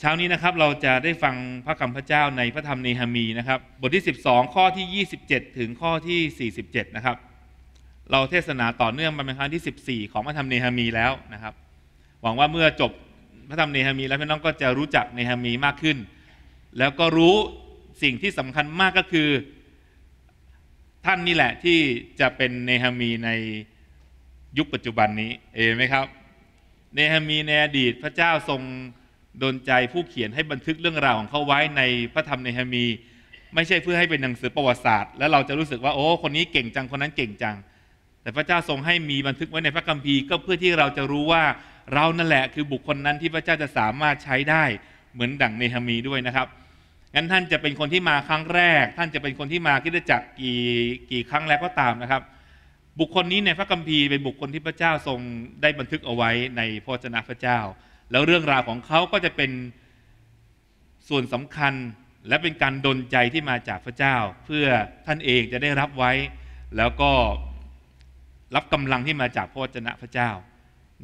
เช้านี้นะครับเราจะได้ฟังพระคำพระเจ้าในพระธรรมเนหามีนะครับ บทที่ 12 ข้อที่27ถึงข้อที่47นะครับ เราเทศนาต่อเนื่องมาเป็นครั้งที่14 ของพระธรรมเนหามีแล้วนะครับ หวังว่าเมื่อจบพระธรรมเนหามีแล้วพี่น้องก็จะรู้จักเนหามีมากขึ้น แล้วก็รู้สิ่งที่สำคัญมากก็คือท่านนี่แหละที่จะเป็นเนหามีในยุคปัจจุบันนี้เอไหมครับเนหามีในอดีตพระเจ้าทรงดนใจผู้เขียนให้บันทึกเรื่องราวของเขาไว้ในพระธรรมเนหมีไม่ใช่เพื่อให้เป็นหนังสือประวัติศาสตร์ แล้วเราจะรู้สึกว่าโอ้คนนี้เก่งจังคนนั้นเก่งจัง แต่พระเจ้าทรงให้มีบันทึกไว้ในพระคัมภีร์ก็เพื่อที่เราจะรู้ว่าเรานั่นแหละคือบุคคลนั้นที่พระเจ้าจะสามารถใช้ได้เหมือนดั่งเนหมีด้วยนะครับงั้นท่านจะเป็นคนที่มาครั้งแรก ท่านจะเป็นคนที่มาคิดจักกี่กี่ครั้งแล้วก็ตามนะครับ บุคคลนี้ในพระคัมภีร์เป็นบุคคลที่พระเจ้าทรงได้บันทึกเอาไว้ในพระเจ้าพระเจ้าแล้วเรื่องราวของเขาก็จะเป็นส่วนสำคัญ และเป็นการดลใจที่มาจากพระเจ้า เพื่อท่านเองจะได้รับไว้ แล้วก็รับกำลังที่มาจากพระวจนะพระเจ้า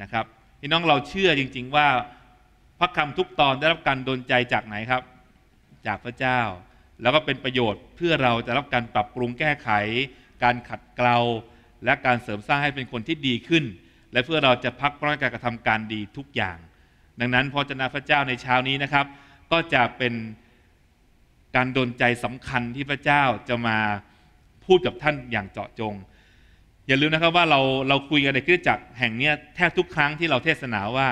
นะครับ พี่น้องเราเชื่อจริง ๆว่าพระคำทุกตอนได้รับการดลใจจากไหนครับ จากพระเจ้า แล้วก็เป็นประโยชน์ เพื่อเราจะรับการปรับปรุงแก้ไข การขัดเกลา และการเสริมสร้างให้เป็นคนที่ดีขึ้น และเพื่อเราจะพักร้อนการกระทำการดีทุกอย่างดังนั้นพจะเจ้าพระเจ้าในเช้านี้นะครับ ก็จะเป็นการดนใจสำคัญที่พระเจ้าจะมาพูดกับท่านอย่างเจาะจง อย่าลืมนะครับว่าเราเราคุยกันในคริสตจักรแห่งนี้แทบทุกครั้งที่เราเทศนาว่า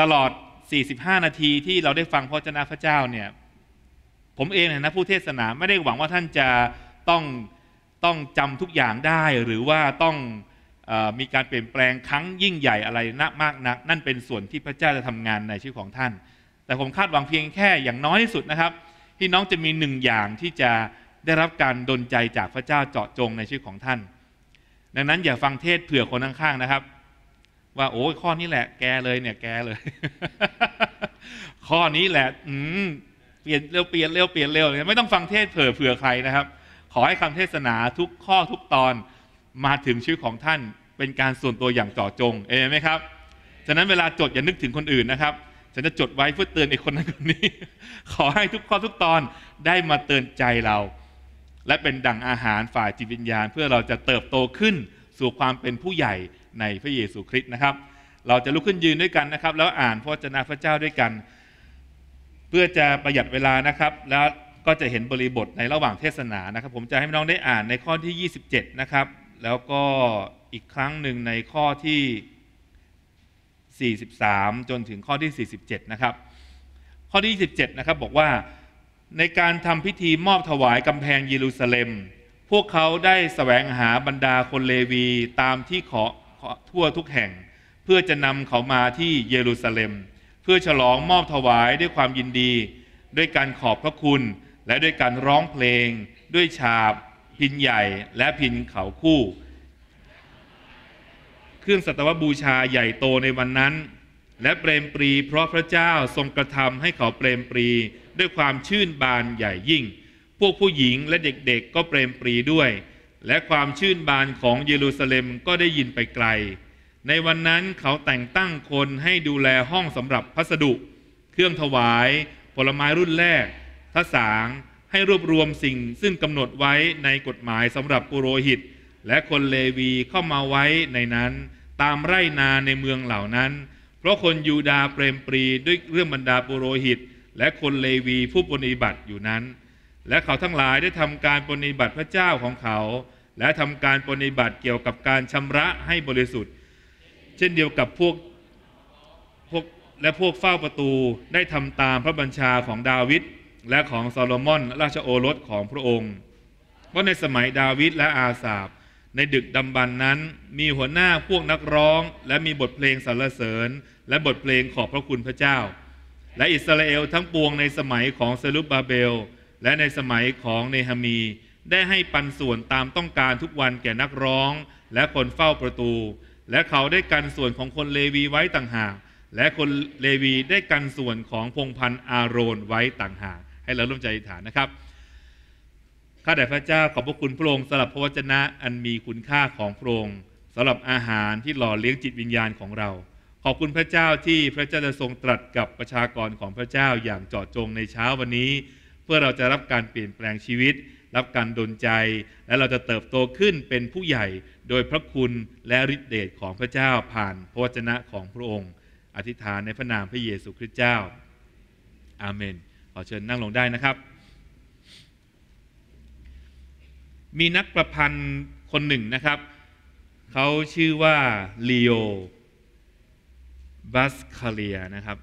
ตลอด 45 นาทีที่เราได้ฟังพระเจ้าพระเจ้าเนี่ย ผมเองนะผู้เทศนาไม่ได้หวังว่าท่านจะต้องต้องจำทุกอย่างได้หรือว่าต้องมีการเปลี่ยนแปลงครั้งยิ่งใหญ่อะไรนักมากนักนั่นเป็นส่วนที่พระเจ้าจะทำงานในชีวิตของท่าน แต่ผมคาดหวังเพียงแค่อย่างน้อยที่สุดนะครับที่น้องจะมีหนึ่งอย่างที่จะได้รับการดนใจจากพระเจ้าเจาะจงในชีวิตของท่าน ดังนั้นอย่าฟังเทศเผื่อคนข้างๆนะครับ ว่าโอ้ข้อนี้แหละแกเลยเนี่ยแกเลย ข้อนี้แหละอืมเปลี่ยนเร็วเปลี่ยนเร็วเปลี่ยนเร็วเลยไม่ต้องฟังเทศเผื่อเผื่อใครนะครับ ขอให้คำเทศนาทุกข้อทุกตอนมาถึงชีวิตของท่านเป็นการส่วนตัวอย่างเจาะจง เอไหมครับ ฉะนั้นเวลาจดอย่านึกถึงคนอื่นนะครับ ฉันจะจดไว้เพื่อเตือนไอ้คนนั้นคนนี้ ขอให้ทุกข้อทุกตอนได้มาเตือนใจเรา และเป็นดั่งอาหารฝ่ายจิตวิญญาณ เพื่อเราจะเติบโตขึ้นสู่ความเป็นผู้ใหญ่ในพระเยซูคริสต์นะครับ เราจะลุกขึ้นยืนด้วยกันนะครับ แล้วอ่านพระเจนาพระเจ้าด้วยกัน เพื่อจะประหยัดเวลานะครับ แล้วก็จะเห็นบริบทในระหว่างเทศนานะครับ ผมจะให้น้องได้อ่านในข้อที่ 27 นะครับ แล้วก็อีกครั้งหนึ่งในข้อที่ 43 จนถึงข้อที่ 47 นะครับ ข้อที่ 27 นะครับบอกว่าในการทำพิธีมอบถวายกำแพงเยรูซาเล็ม พวกเขาได้สแสวงหาบรรดาคนเลวีตามที่ขอทั่วทุกแห่ง เพื่อจะนำเขามาที่เยรูซาเล็ม เพื่อฉลองมอบถวายด้วยความยินดี ด้วยการขอบพระคุณ และด้วยการร้องเพลง ด้วยฉาบ พินใหญ่และพินเขาคู่เครื่องสัตวบูชาใหญ่โตในวันนั้น และเปรมปรีเพราะพระเจ้าทรงกระทำให้เขาเปรมปรีด้วยความชื่นบานใหญ่ยิ่ง พวกผู้หญิงและเด็กๆก็เปรมปรีด้วย และความชื่นบานของเยรูซาเล็มก็ได้ยินไปไกล ในวันนั้นเขาแต่งตั้งคนให้ดูแลห้องสำหรับพัสดุ เครื่องถวายผลไม้รุ่นแรกทสางให้รวบรวมสิ่งซึ่งกำหนดไว้ในกฎหมายสำหรับปุโรหิตและคนเลวีเข้ามาไว้ในนั้นตามไร่นาในเมืองเหล่านั้น เพราะคนยูดาเปรมปรีด้วยเรื่องบรรดาปุโรหิต และคนเลวีผู้ปฏิบัติอยู่นั้น และเขาทั้งหลายได้ทำการปฏิบัติพระเจ้าของเขา และทำการปฏิบัติเกี่ยวกับการชำระให้บริสุทธิ์ เช่นเดียวกับพวกพวกและพวกเฝ้าประตูได้ทำตามพระบัญชาของดาวิดและของโซโลมอนราชโอรสของพระองค์เพราะในสมัยดาวิดและอาสาบในดึกดำบรรนนั้นมีหัวหน้าพวกนักร้อง และมีบทเพลงสรรเสริญ และบทเพลงขอบพระคุณพระเจ้า และอิสราเอลทั้งปวงในสมัยของเซลุบบาเบลและในสมัยของเนฮามีได้ให้ปันส่วนตามต้องการทุกวันแก่นักร้อง และคนเฝ้าประตู และเขาได้กันส่วนของคนเลวีไว้ต่างหาก และคนเลวีได้กันส่วนของพงพันอาโรนไว้ต่างหากให้เราร่วมใจอธิษฐานนะครับข้าแต่พระเจ้าขอบพระคุณพระองค์สำหรับพระวจนะอันมีคุณค่าของพระองค์สำหรับอาหารที่หล่อเลี้ยงจิตวิญญาณของเรา ขอบคุณพระเจ้าที่พระเจ้าจะทรงตรัสกับประชากรของพระเจ้าอย่างเจาะจงในเช้าวันนี้ เพื่อเราจะรับการเปลี่ยนแปลงชีวิต รับการดลใจ และเราจะเติบโตขึ้นเป็นผู้ใหญ่โดยพระคุณและฤทธิเดชของพระเจ้าผ่านพระวจนะของพระองค์ อธิษฐานในพระนามพระเยซูคริสต์เจ้า อาเมนขอเชิญนั่งลงได้นะครับมีนักประพันธ์คนหนึ่งนะครับ เขาชื่อว่าลีโอบาสคาเลียนะครับ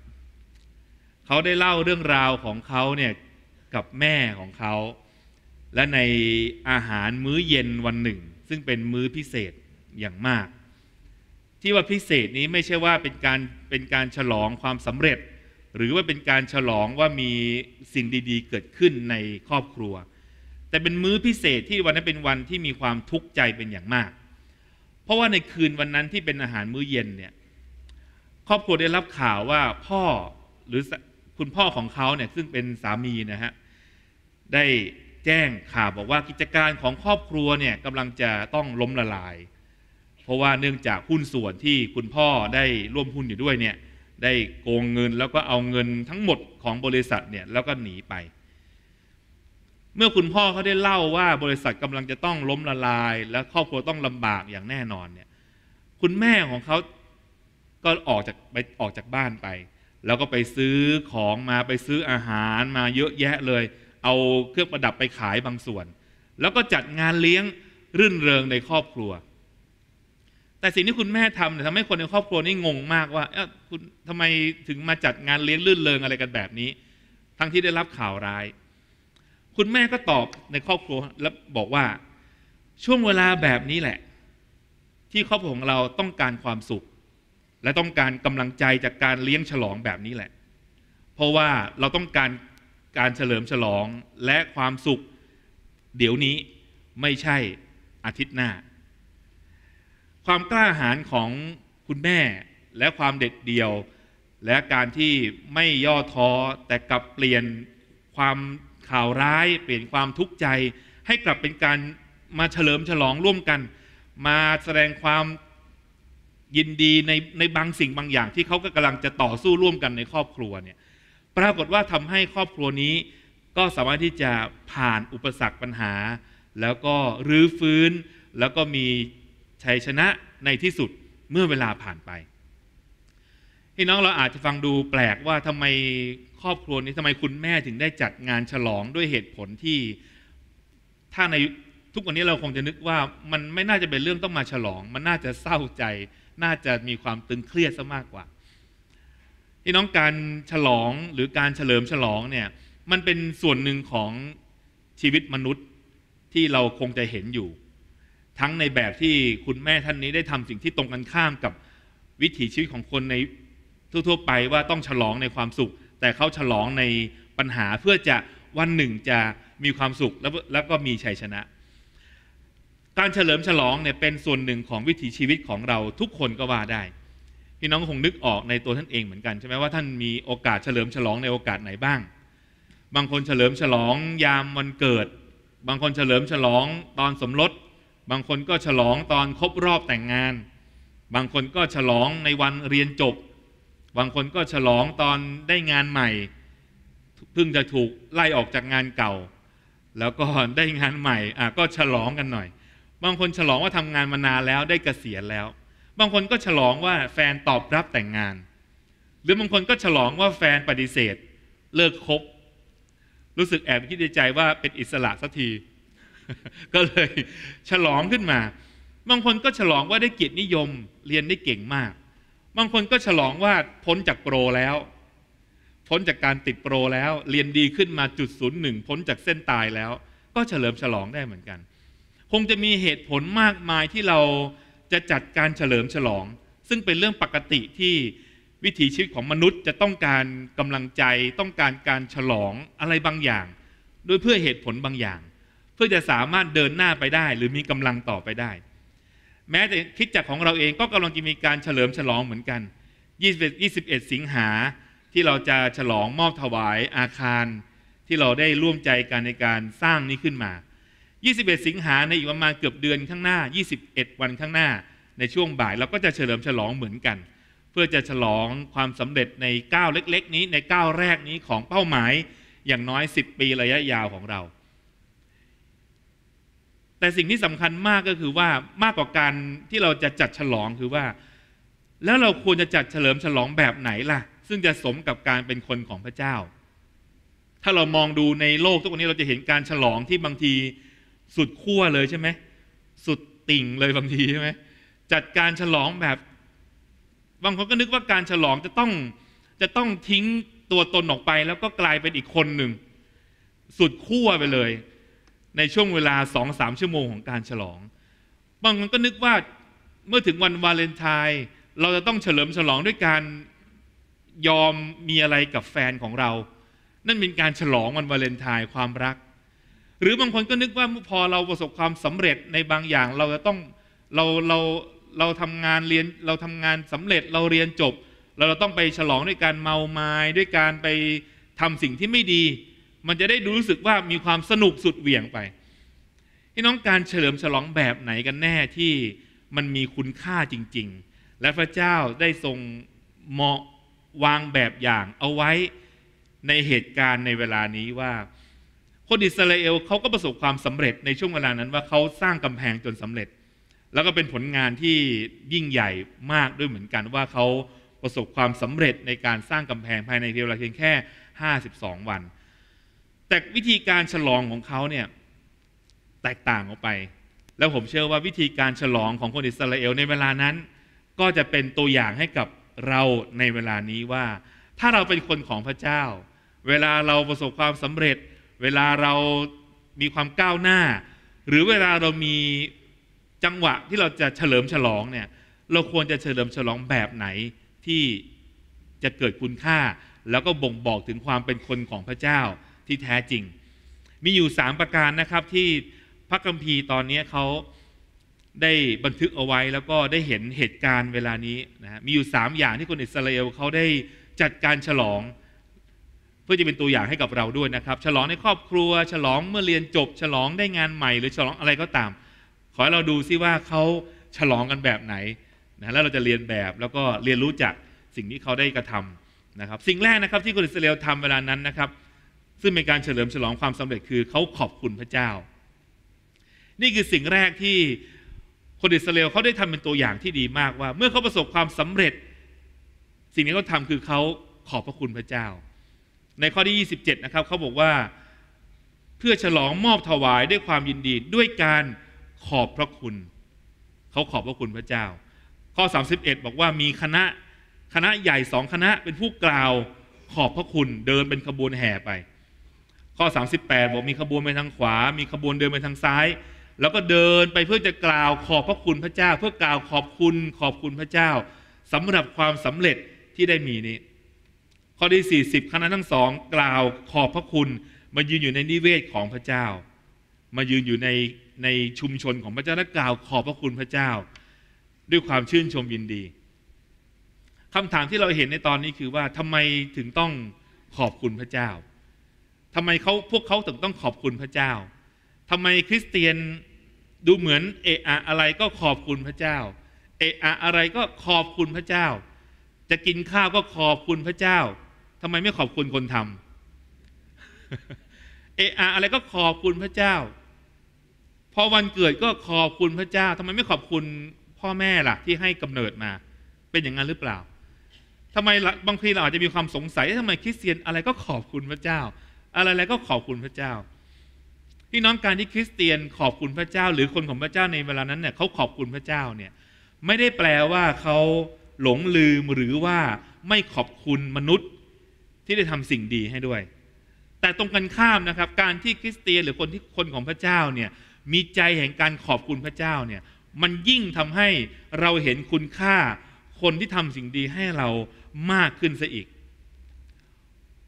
เขาได้เล่าเรื่องราวของเขาเนี่ยกับแม่ของเขา และในอาหารมื้อเย็นวันหนึ่ง ซึ่งเป็นมื้อพิเศษอย่างมาก ที่ว่าพิเศษนี้ไม่ใช่ว่าเป็นการเป็นการฉลองความสำเร็จ หรือว่าเป็นการฉลองว่ามีสิ่งดีๆเกิดขึ้นในครอบครัวแต่เป็นมื้อพิเศษที่วันนั้นเป็นวันที่มีความทุกข์ใจเป็นอย่างมาก เพราะว่าในคืนวันนั้นที่เป็นอาหารมื้อเย็นเนี่ยครอบครัวได้รับข่าวว่าพ่อหรือคุณพ่อของเขาเนี่ยซึ่งเป็นสามีนะฮะได้แจ้งข่าวบอกว่ากิจการของครอบครัวเนี่ยกำลังจะต้องล้มละลาย เพราะว่าเนื่องจากหุ้นส่วนที่คุณพ่อได้ร่วมหุ้นอยู่ด้วยเนี่ยได้โกงเงินแล้วก็เอาเงินทั้งหมดของบริษัทเนี่ยแล้วก็หนีไปเมื่อคุณพ่อเขาได้เล่าว่าบริษัทกำลังจะต้องล้มละลาย และครอบครัวต้องลำบากอย่างแน่นอนเนี่ย คุณแม่ของเขาก็ออกจากไปออกจากบ้านไป แล้วก็ไปซื้อของมาไปซื้ออาหาร มาเยอะแยะเลย เอาเครื่องประดับไปขายบางส่วน แล้วก็จัดงานเลี้ยงรื่นเริงในครอบครัว แต่สิ่งที่คุณแม่ทำเนี่ยทำให้คนในครอบครัวนี่งงมากว่าเอะคุณทำไมถึงมาจัดงานเลี้ยงรื่นเริงอะไรกันแบบนี้ ทั้งที่ได้รับข่าวร้ายคุณแม่ก็ตอบในครอบครัวแล้วบอกว่าช่วงเวลาแบบนี้แหละ ที่ครอบครัวของเราต้องการความสุข และต้องการกำลังใจจากการเลี้ยงฉลองแบบนี้แหละ เพราะว่าเราต้องการการเฉลิมฉลองและความสุขเดี๋ยวนี้ไม่ใช่ อาทิตย์หน้า ความกล้าหาญของคุณแม่และความเด็ดเดี่ยว และการที่ไม่ย่อท้อแต่กลับเปลี่ยนความข่าวร้ายเปลี่ยนความทุกข์ใจให้กลับเป็นการมาเฉลิมฉลองร่วมกัน มาแสดงความยินดีในในบางสิ่งบางอย่างที่เขาก็กำลังจะต่อสู้ร่วมกันในครอบครัวเนี่ยปรากฏว่าทำให้ครอบครัวนี้ก็สามารถที่จะผ่านอุปสรรคปัญหา แล้วก็รื้อฟื้นแล้วก็มีชัยชนะในที่สุดเมื่อเวลาผ่านไปพี่น้องเราอาจจะฟังดูแปลกว่าทำไมครอบครัวนี้ทำไมคุณแม่ถึงได้จัดงานฉลองด้วยเหตุผลที่ ถ้าในทุกวันนี้เราคงจะนึกว่า มันไม่น่าจะเป็นเรื่องต้องมาฉลอง มันน่าจะเศร้าใจ น่าจะมีความตึงเครียดซะมากกว่าพี่น้องการฉลองหรือการเฉลิมฉลองเนี่ย มันเป็นส่วนหนึ่งของชีวิตมนุษย์ที่เราคงจะเห็นอยู่ ทั้งในแบบที่คุณแม่ท่านนี้ได้ทำสิ่งที่ตรงกันข้ามกับวิถีชีวิตของคนในทั่วๆไปว่าต้องฉลองในความสุข แต่เขาฉลองในปัญหาเพื่อจะวันหนึ่งจะมีความสุขแล้วแล้วก็มีชัยชนะ การเฉลิมฉลองเนี่ยเป็นส่วนหนึ่งของวิถีชีวิตของเราทุกคนก็ว่าได้พี่น้องคงนึกออกในตัวท่านเองเหมือนกันใช่ไหมว่าท่านมีโอกาสเฉลิมฉลองในโอกาสไหนบ้าง บางคนเฉลิมฉลองยามวันเกิด บางคนเฉลิมฉลองตอนสมรสบางคนก็ฉลองตอนครบรอบแต่งงาน บางคนก็ฉลองในวันเรียนจบบางคนก็ฉลองตอนได้งานใหม่เพิ่งจะถูกไล่ออกจากงานเก่า แล้วก็ได้งานใหม่อ่ะ ก็ฉลองกันหน่อย บางคนฉลองว่าทำงานมานานแล้วได้เกษียณแล้ว บางคนก็ฉลองว่าแฟนตอบรับแต่งงาน หรือบางคนก็ฉลองว่าแฟนปฏิเสธเลิกคบ รู้สึกแอบคิดในใจว่าเป็นอิสระสักที ก็เลยฉลองขึ้นมา บางคนก็ฉลองว่าได้เกียรตินิยม เรียนได้เก่งมากบางคนก็ฉลองว่าพ้นจากโปรแล้วพ้นจากการติดโปรแล้ว เรียนดีขึ้นมาจุดศูนย์หนึ่งพ้นจากเส้นตายแล้ว ก็เฉลิมฉลองได้เหมือนกัน คงจะมีเหตุผลมากมายที่เรา จะจัดการเฉลิมฉลอง ซึ่งเป็นเรื่องปกติที่วิถีชีวิตของมนุษย์จะต้องการกำลังใจ ต้องการการฉลองอะไรบางอย่าง โดยเพื่อเหตุผลบางอย่าง เพื่อจะสามารถเดินหน้าไปได้ หรือมีกำลังต่อไปได้แม้แต่คิดจักของเราเองก็กำลังจะมีการเฉลิมฉลองเหมือนกัน21 21 สิงหาที่เราจะฉลองมอบถวายอาคาร ที่เราได้ร่วมใจกันในการสร้างนี้ขึ้นมา 21 สิงหาในอีกประมาณเกือบเดือนข้างหน้า 21 วันข้างหน้าในช่วงบ่ายเราก็จะเฉลิมฉลองเหมือนกัน เพื่อจะฉลองความสำเร็จในก้าวเล็กๆ นี้ในก้าวแรกนี้ของเป้าหมายอย่างน้อย 10 ปีระยะยาวของเราแต่สิ่งที่สำคัญมากก็คือว่ามากกว่าการที่เราจะจัดฉลอง คือว่า แล้วเราควรจะจัดเฉลิมฉลองแบบไหนล่ะ ซึ่งจะสมกับการเป็นคนของพระเจ้า ถ้าเรามองดูในโลกทุกวันนี้เราจะเห็นการฉลองที่บางทีสุดขั้วเลยใช่ไหมสุดติ่งเลยบางทีใช่ไหมจัดการฉลองแบบ บางคนก็นึกว่าการฉลองจะต้องจะต้องทิ้งตัวตนออกไป แล้วก็กลายเป็นอีกคนหนึ่ง สุดขั้วไปเลยในช่วงเวลาสองสามชั่วโมงของการฉลอง บางคนก็นึกว่าเมื่อถึงวันวาเลนไทน์เราจะต้องเฉลิมฉลองด้วยการยอมมีอะไรกับแฟนของเรา นั่นเป็นการฉลองวันวาเลนไทน์ความรัก หรือบางคนก็นึกว่าพอเราประสบความสำเร็จในบางอย่างเราจะต้องเราเราเราทำงานเรียน เราทำงานสำเร็จเราเรียนจบเราต้องไปฉลองด้วยการเมาไม้ด้วยการไปทำสิ่งที่ไม่ดีมันจะได้ดูรู้สึกว่ามีความสนุกสุดเหวี่ยงไปพี่น้องการเฉลิมฉลองแบบไหนกันแน่ที่มันมีคุณค่าจริงๆ และพระเจ้าได้ทรงเหมาะวางแบบอย่างเอาไว้ในเหตุการณ์ในเวลานี้ว่า คนอิสราเอลเขาก็ประสบความสำเร็จในช่วงเวลานั้นว่าเขาสร้างกำแพงจนสำเร็จ แล้วก็เป็นผลงานที่ยิ่งใหญ่มากด้วยเหมือนกันว่าเขาประสบความสำเร็จในการสร้างกำแพงภายในเวลาเพียงแค่52วันแต่วิธีการฉลองของเขาเนี่ยแตกต่างออกไป แล้วผมเชื่อว่าวิธีการฉลองของคนอิสราเอล ในเวลานั้น ก็จะเป็นตัวอย่างให้กับเราในเวลานี้ว่า ถ้าเราเป็นคนของพระเจ้า เวลาเราประสบความสำเร็จ เวลาเรามีความก้าวหน้า หรือเวลาเรามีจังหวะที่เราจะเฉลิมฉลองเนี่ยเราควรจะเฉลิมฉลองแบบไหนที่จะเกิดคุณค่า แล้วก็บ่งบอกถึงความเป็นคนของพระเจ้าที่แท้จริง มีอยู่ 3 ประการนะครับที่พระคัมภีร์ตอนนี้เขาได้บันทึกเอาไว้แล้วก็ได้เห็นเหตุการณ์เวลานี้นะมีอยู่ 3 อย่างที่คนอิสราเอลเขาได้จัดการฉลอง เพื่อจะเป็นตัวอย่างให้กับเราด้วยนะครับ ฉลองในครอบครัว ฉลองเมื่อเรียนจบฉลองได้งานใหม่หรือฉลองอะไรก็ตาม ขอให้เราดูซิว่าเขาฉลองกันแบบไหนนะแล้วเราจะเรียนแบบแล้วก็เรียนรู้จากสิ่งที่เขาได้กระทำนะครับ สิ่งแรกนะครับที่คนอิสราเอลทำเวลานั้นนะครับซึ่งเป็นการเฉลิมฉลองความสำเร็จคือเขาขอบคุณพระเจ้า นี่คือสิ่งแรกที่คนอิสราเอลเขาได้ทำเป็นตัวอย่างที่ดีมากว่า เมื่อเขาประสบความสำเร็จ สิ่งที่เขาทาคือเขาขอบพระคุณพระเจ้า ในข้อที่27นะครับเขาบอกว่าเพื่อฉลองมอบถวายด้วยความยินดีด้วยการขอบพระคุณเขาขอบพระคุณพระเจ้า ข้อ31 บอกว่ามีคณะคณะใหญ่สองคณะเป็นผู้กล่าวขอบพระคุณเดินเป็นขบวนแห่ไปข้อ 38 บอกมีขบวนไปทางขวา มีขบวนเดินไปทางซ้าย แล้วก็เดินไปเพื่อจะกล่าวขอบพระคุณพระเจ้า เพื่อกล่าวขอบคุณขอบคุณพระเจ้า สำหรับความสำเร็จที่ได้มีนี้ ข้อที่40 คณะทั้งสอง กล่าวขอบพระคุณมายืนอยู่ในนิเวศของพระเจ้า มายืนอยู่ในในชุมชนของพระเจ้าและกล่าวขอบพระคุณพระเจ้า ด้วยความชื่นชมยินดีคำถามที่เราเห็นในตอนนี้คือว่าทำไมถึงต้องขอบคุณพระเจ้าทำไมเขาพวกเขาถึงต้องขอบคุณพระเจ้าทำไมคริสเตียนดูเหมือน เอะอะ อะไรก็ขอบคุณพระเจ้า เอะอะอะไรก็ขอบคุณพระเจ้า จะกินข้าวก็ขอบคุณพระเจ้าทำไมไม่ขอบคุณคนทำเอะอะอะไรก็ขอบคุณพระเจ้า พอวันเกิดก็ขอบคุณพระเจ้าทำไมไม่ขอบคุณพ่อแม่ล่ะ ที่ให้กำเนิดมา เป็นอย่างนั้นหรือเปล่าทำไมบางทีเราอาจจะมีความสงสัย ทำไมคริสเตียนอะไรก็ขอบคุณพระเจ้าอะไรๆก็ขอบคุณพระเจ้าพี่น้องการที่คริสเตียนขอบคุณพระเจ้าหรือคนของพระเจ้าในเวลานั้นเนี่ยเขาขอบคุณพระเจ้าเนี่ยไม่ได้แปลว่าเขาหลงลืมหรือว่าไม่ขอบคุณมนุษย์ ที่ได้ทำสิ่งดีให้ด้วย แต่ตรงกันข้ามนะครับ การที่คริสเตียนหรือคนที่คนของพระเจ้าเนี่ยมีใจแห่งการขอบคุณพระเจ้าเนี่ยมันยิ่งทำให้เราเห็นคุณค่า คนที่ทำสิ่งดีให้เรามากขึ้นซะอีก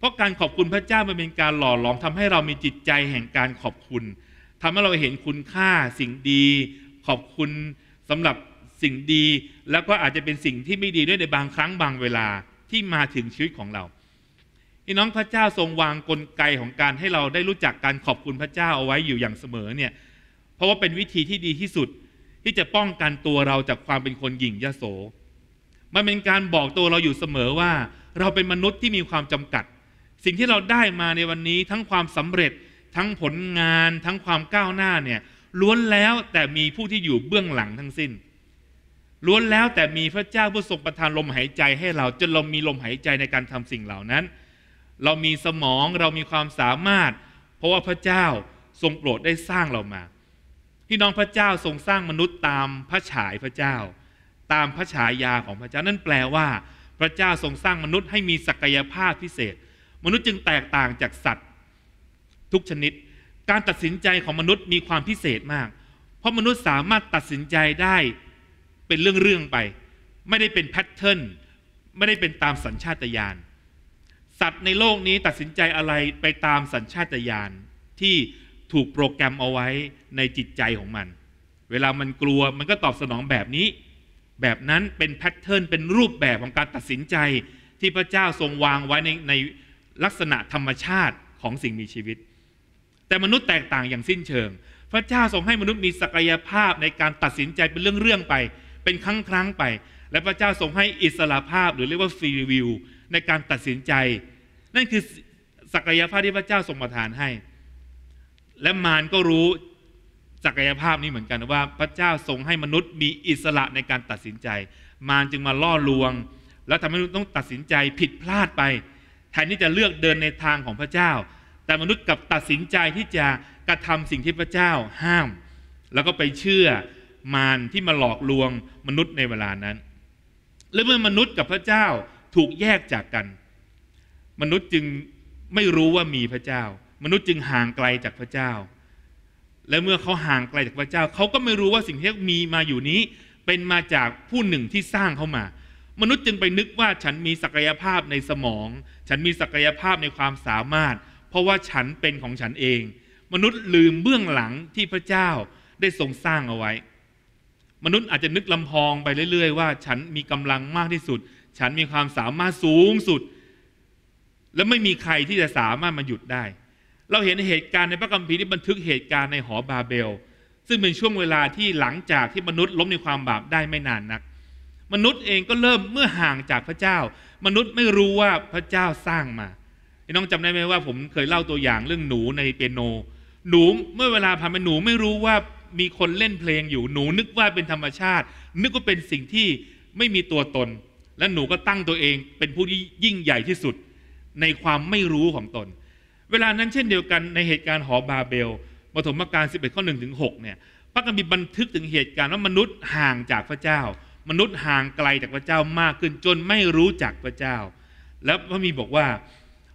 เพราะการขอบคุณพระเจ้า มันเป็นการหล่อหลอมทำให้เรามีจิตใจแห่งการขอบคุณ ทำให้เราเห็นคุณค่าสิ่งดี ขอบคุณสำหรับสิ่งดี แล้วก็อาจจะเป็นสิ่งที่ไม่ดีด้วยในบางครั้งบางเวลาที่มาถึงชีวิตของเราพี่น้องพระเจ้าทรงวางกลไกของการให้เราได้รู้จักการขอบคุณพระเจ้าเอาไว้อยู่อย่างเสมอเนี่ย เพราะว่าเป็นวิธีที่ดีที่สุดที่จะป้องกันตัวเราจากความเป็นคนหยิ่งยโส มันเป็นการบอกตัวเราอยู่เสมอว่าเราเป็นมนุษย์ที่มีความจำกัดสิ่งที่เราได้มาในวันนี้ทั้งความสำเร็จทั้งผลงานทั้งความก้าวหน้าเนี่ยล้วนแล้วแต่มีผู้ที่อยู่เบื้องหลังทั้งสิ้น ล้วนแล้วแต่มีพระเจ้าผู้ทรงประทานลมหายใจให้เราจนเรามีลมหายใจในการทำสิ่งเหล่านั้น เรามีสมองเรามีความสามารถ เพราะว่าพระเจ้าทรงโปรดได้สร้างเรามาพี่น้องพระเจ้าทรงสร้างมนุษย์ตามพระฉายพระเจ้า ตามพระฉายาของพระเจ้านั่นแปลว่า พระเจ้าทรงสร้างมนุษย์ให้มีศักยภาพพิเศษมนุษย์จึงแตกต่างจากสัตว์ ทุกชนิด การตัดสินใจของมนุษย์มีความพิเศษมาก เพราะมนุษย์สามารถตัดสินใจได้เป็นเรื่องๆไป ไม่ได้เป็นแพทเทิร์น ไม่ได้เป็นตามสัญชาตญาณ สัตว์ในโลกนี้ตัดสินใจอะไรไปตามสัญชาตญาณที่ถูกโปรแกรมเอาไว้ในจิตใจของมัน เวลามันกลัวมันก็ตอบสนองแบบนี้ แบบนั้น เป็นแพทเทิร์น เป็นรูปแบบของการตัดสินใจที่พระเจ้าทรงวางไว้ในในลักษณะธรรมชาติของสิ่งมีชีวิต แต่มนุษย์แตกต่างอย่างสิ้นเชิง พระเจ้าทรงให้มนุษย์มีศักยภาพในการตัดสินใจเป็นเรื่องๆไป เป็นครั้งครั้งไป และพระเจ้าทรงให้อิสระภาพหรือเรียกว่าฟรีวิวในการตัดสินใจ นั่นคือศักยภาพที่พระเจ้าทรงประทานให้ และมารก็รู้ศักยภาพนี้เหมือนกันว่า พระเจ้าทรงให้มนุษย์มีอิสระในการตัดสินใจ มารจึงมาล่อลวง แล้วทำให้มนุษย์ต้องตัดสินใจผิดพลาดไปแทนที่จะเลือกเดินในทางของพระเจ้า แต่มนุษย์กับตัดสินใจที่จะกระทำสิ่งที่พระเจ้าห้าม แล้วก็ไปเชื่อมารที่มาหลอกลวงมนุษย์ในเวลานั้น และเมื่อมนุษย์กับพระเจ้าถูกแยกจากกัน มนุษย์จึงไม่รู้ว่ามีพระเจ้า มนุษย์จึงห่างไกลจากพระเจ้า และเมื่อเขาห่างไกลจากพระเจ้า เขาก็ไม่รู้ว่าสิ่งที่มีมาอยู่นี้ เป็นมาจากผู้หนึ่งที่สร้างเขามามนุษย์จึงไปนึกว่าฉันมีศักยภาพในสมอง ฉันมีศักยภาพในความสามารถ เพราะว่าฉันเป็นของฉันเอง มนุษย์ลืมเบื้องหลังที่พระเจ้าได้ทรงสร้างเอาไว้ มนุษย์อาจจะนึกลำพองไปเรื่อย ๆ ว่า ฉันมีกำลังมากที่สุด ฉันมีความสามารถสูงสุด และไม่มีใครที่จะสามารถมาหยุดได้ เราเห็นเหตุการณ์ในพระคัมภีร์ที่บันทึกเหตุการณ์ในหอบาเบล ซึ่งเป็นช่วงเวลาที่หลังจากที่มนุษย์ล้มในความบาปได้ไม่นานนักมนุษย์เองก็เริ่มเมื่อห่างจากพระเจ้า มนุษย์ไม่รู้ว่าพระเจ้าสร้างมาน้องจำได้ไหมว่าผมเคยเล่าตัวอย่างเรื่องหนูในเปียโน หนูเมื่อเวลาผ่านไปหนูไม่รู้ว่ามีคนเล่นเพลงอยู่ หนู นึกว่าเป็นธรรมชาติ นึกว่าเป็นสิ่งที่ไม่มีตัวตน และหนูก็ตั้งตัวเองเป็นผู้ที่ยิ่งใหญ่ที่สุด ในความไม่รู้ของตน เวลานั้นเช่นเดียวกันในเหตุการณ์หอบาเบลปฐมกาล11ข้อ1ถึง6เนี่ย พระกัมภีบันทึกถึงเหตุการณ์ว่ามนุษย์ห่างจากพระเจ้ามนุษย์ห่างไกลจากพระเจ้ามากขึ้นจนไม่รู้จักพระเจ้า แล้วพระมีบอกว่า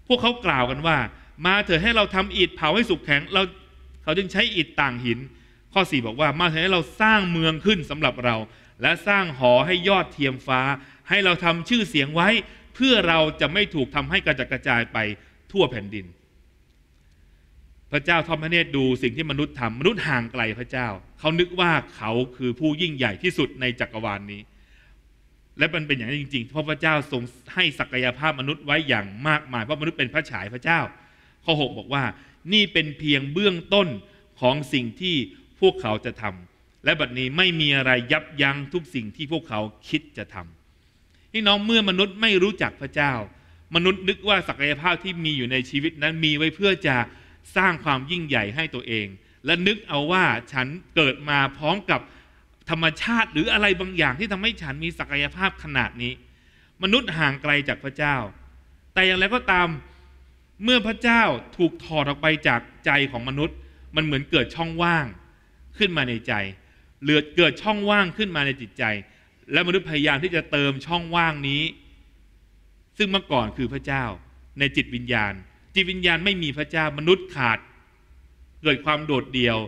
พวกเขากล่าวกันว่า มาเถิดให้เราทำอิฐเผาให้สุกแข็งเราเขาจึงใช้อิฐต่างหิน ข้อสี่บอกว่า มาเถิดให้เราสร้างเมืองขึ้นสำหรับเรา และสร้างหอให้ยอดเทียมฟ้า ให้เราทำชื่อเสียงไว้ เพื่อเราจะไม่ถูกทำให้กระจัดกระจายไปทั่วแผ่นดินพระเจ้าทอดพระเนตรดูสิ่งที่มนุษย์ทำมนุษย์ห่างไกลพระเจ้า เขานึกว่าเขาคือผู้ยิ่งใหญ่ที่สุดในจักรวาลนนี้ และมันเป็นอย่างนั้นจริงๆเพราะพระเจ้าทรงให้ศักยภาพมนุษย์ไว้อย่างมากมายเพราะมนุษย์เป็นพระฉายพระเจ้าข้อ6บอกว่า นี่เป็นเพียงเบื้องต้นของสิ่งที่พวกเขาจะทำ และบัดนี้ไม่มีอะไรยับยั้งทุกสิ่งที่พวกเขาคิดจะทำพี่น้องเมื่อมนุษย์ไม่รู้จักพระเจ้า มนุษย์นึกว่าศักยภาพที่มีอยู่ในชีวิตนั้นมีไว้เพื่อจะสร้างความยิ่งใหญ่ให้ตัวเอง และนึกเอาว่าฉันเกิดมาพร้อมกับธรรมชาติหรืออะไรบางอย่างที่ทำให้ฉันมีศักยภาพขนาดนี้ มนุษย์ห่างไกลจากพระเจ้า แต่อย่างไรก็ตามเมื่อพระเจ้าถูกถอดออกไปจากใจของมนุษย์ มันเหมือนเกิดช่องว่างขึ้นมาในใจเหลือเกิดช่องว่างขึ้นมาในจิตใจ และมนุษย์พยายามที่จะเติมช่องว่างนี้ ซึ่งเมื่อก่อนคือพระเจ้าในจิตวิญญาณจิตวิญญาณไม่มีพระเจ้ามนุษย์ขาด เกิดความโดดเดี่ยว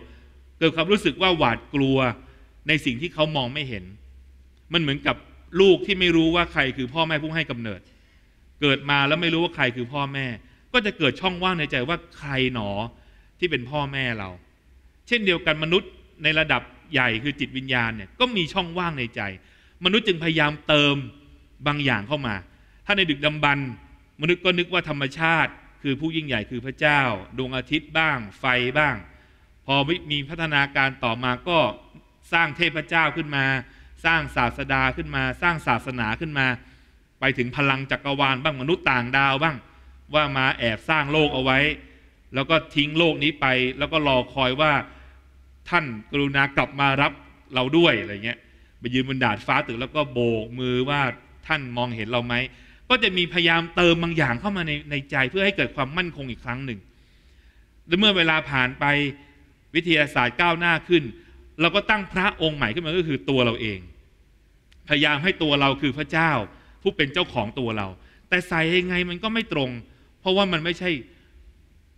เกิดความรู้สึกว่าหวาดกลัวในสิ่งที่เขามองไม่เห็น มันเหมือนกับลูกที่ไม่รู้ว่าใครคือพ่อแม่ผู้ให้กำเนิด เกิดมาแล้วไม่รู้ว่าใครคือพ่อแม่ ก็จะเกิดช่องว่างในใจว่าใครหนอที่เป็นพ่อแม่เรา เช่นเดียวกันมนุษย์ในระดับใหญ่คือจิตวิญญาณเนี่ย ก็มีช่องว่างในใจ มนุษย์จึงพยายามเติมบางอย่างเข้ามา ถ้าในดึกดำบรรมนุษย์ก็นึกว่าธรรมชาติคือผู้ยิ่งใหญ่คือพระเจ้า ดวงอาทิตย์บ้าง ไฟบ้าง พอมีพัฒนาการต่อมาก็สร้างเทพเจ้าขึ้นมา สร้างศาสดาขึ้นมา สร้างศาสนาขึ้นมา ไปถึงพลัง จักรวาลบ้างมนุษย์ต่างดาวบ้างว่ามาแอบสร้างโลกเอาไว้ แล้วก็ทิ้งโลกนี้ไป แล้วก็รอคอยว่าท่านกรุณากลับมารับเราด้วยอะไรเงี้ยไปยืนบนดาดฟ้าตึกแล้วก็โบกมือว่าท่านมองเห็นเราไหมก็จะมีพยายามเติมบางอย่างเข้ามาในในใจเพื่อให้เกิดความมั่นคงอีกครั้งหนึ่งและเมื่อเวลาผ่านไปวิทยาศาสตร์ก้าวหน้าขึ้น เราก็ตั้งพระองค์ใหม่ขึ้นมาก็คือตัวเราเอง พยายามให้ตัวเราคือพระเจ้า ผู้เป็นเจ้าของตัวเรา แต่ใส่ยังไงมันก็ไม่ตรง เพราะว่ามันไม่ใช่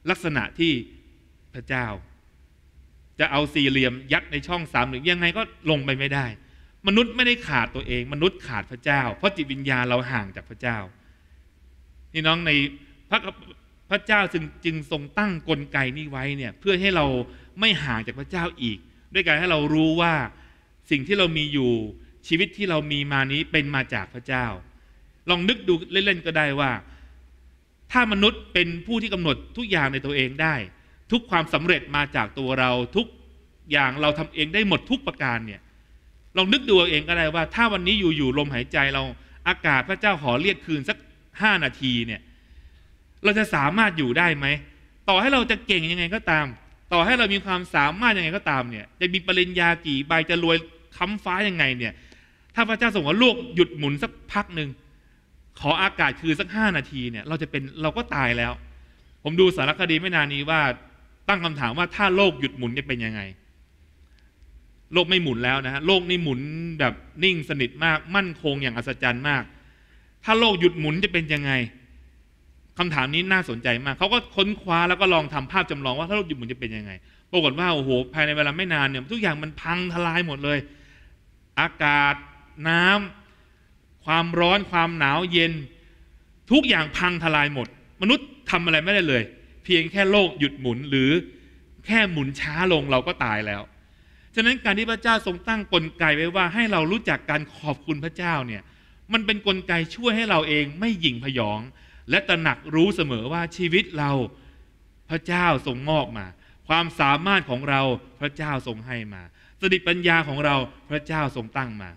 ลักษณะที่พระเจ้า จะเอาสี่เหลี่ยมยัดในช่องสามหรือยังไงก็ลงไปไม่ได้มนุษย์ไม่ได้ขาดตัวเอง มนุษย์ขาดพระเจ้า เพราะจิตวิญญาณเราห่างจากพระเจ้านี่น้องในพระพระเจ้าจึงจึงทรงตั้งกลไกนี้ไว้เนี่ยเพื่อให้เราไม่ห่างจากพระเจ้าอีก ด้วยการให้เรารู้ว่าสิ่งที่เรามีอยู่ชีวิตที่เรามีมานี้เป็นมาจากพระเจ้า ลองนึกดูเล่นๆก็ได้ว่าถ้ามนุษย์เป็นผู้ที่กำหนดทุกอย่างในตัวเองได้ ทุกความสำเร็จมาจากตัวเราทุกอย่างเราทำเองได้หมดทุกประการเนี่ยลองนึกดูเองก็ได้ว่าถ้าวันนี้อยู่ๆลมหายใจเราอากาศพระเจ้าขอเรียกคืนสักห้านาทีเนี่ยเราจะสามารถอยู่ได้ไหม ต่อให้เราจะเก่งยังไงก็ตาม ต่อให้เรามีความสามารถยังไงก็ตามเนี่ยจะมีปริญญากี่ใบจะรวยค้ำฟ้า ยังไงเนี่ยถ้าพระเจ้าส่งว่าลูกหยุดหมุนสักพักหนึ่งขออากาศคืนสักห้านาทีเนี่ยเราจะเป็นเราก็ตายแล้ว ผมดูสารคดีไม่นานนี้ว่าตั้งคำถามว่าถ้าโลกหยุดหมุนจะเป็นยังไงโลกไม่หมุนแล้วนะฮะโลกนี่หมุนแบบนิ่งสนิทมาก มั่นคงอย่างอัศจรรย์มาก ถ้าโลกหยุดหมุนจะเป็นยังไง คำถามนี้น่าสนใจมากเขาก็ค้นคว้าแล้วก็ลองทำภาพจำลองว่าถ้าโลกหยุดหมุนจะเป็นยังไงปรากฏว่าโอ้โหภายในเวลาไม่นานเนี่ยทุกอย่างมันพังทลายหมดเลย อากาศน้ำ ความร้อนความหนาวเย็น ทุกอย่างพังทลายหมด มนุษย์ทำอะไรไม่ได้เลย เพียงแค่โลกหยุดหมุนหรือแค่หมุนช้าลงเราก็ตายแล้วฉะนั้นการที่พระเจ้าทรงตั้งกลไกไว้ว่าให้เรารู้จักการขอบคุณพระเจ้าเนี่ย มันเป็นกลไกช่วยให้เราเอง ไม่หยิ่งพยอง และตระหนักรู้เสมอว่าชีวิตเราพระเจ้าทรงมอบมา ความสามารถของเราพระเจ้าทรงให้มาสติปัญญาของเราพระเจ้าทรงตั้งมา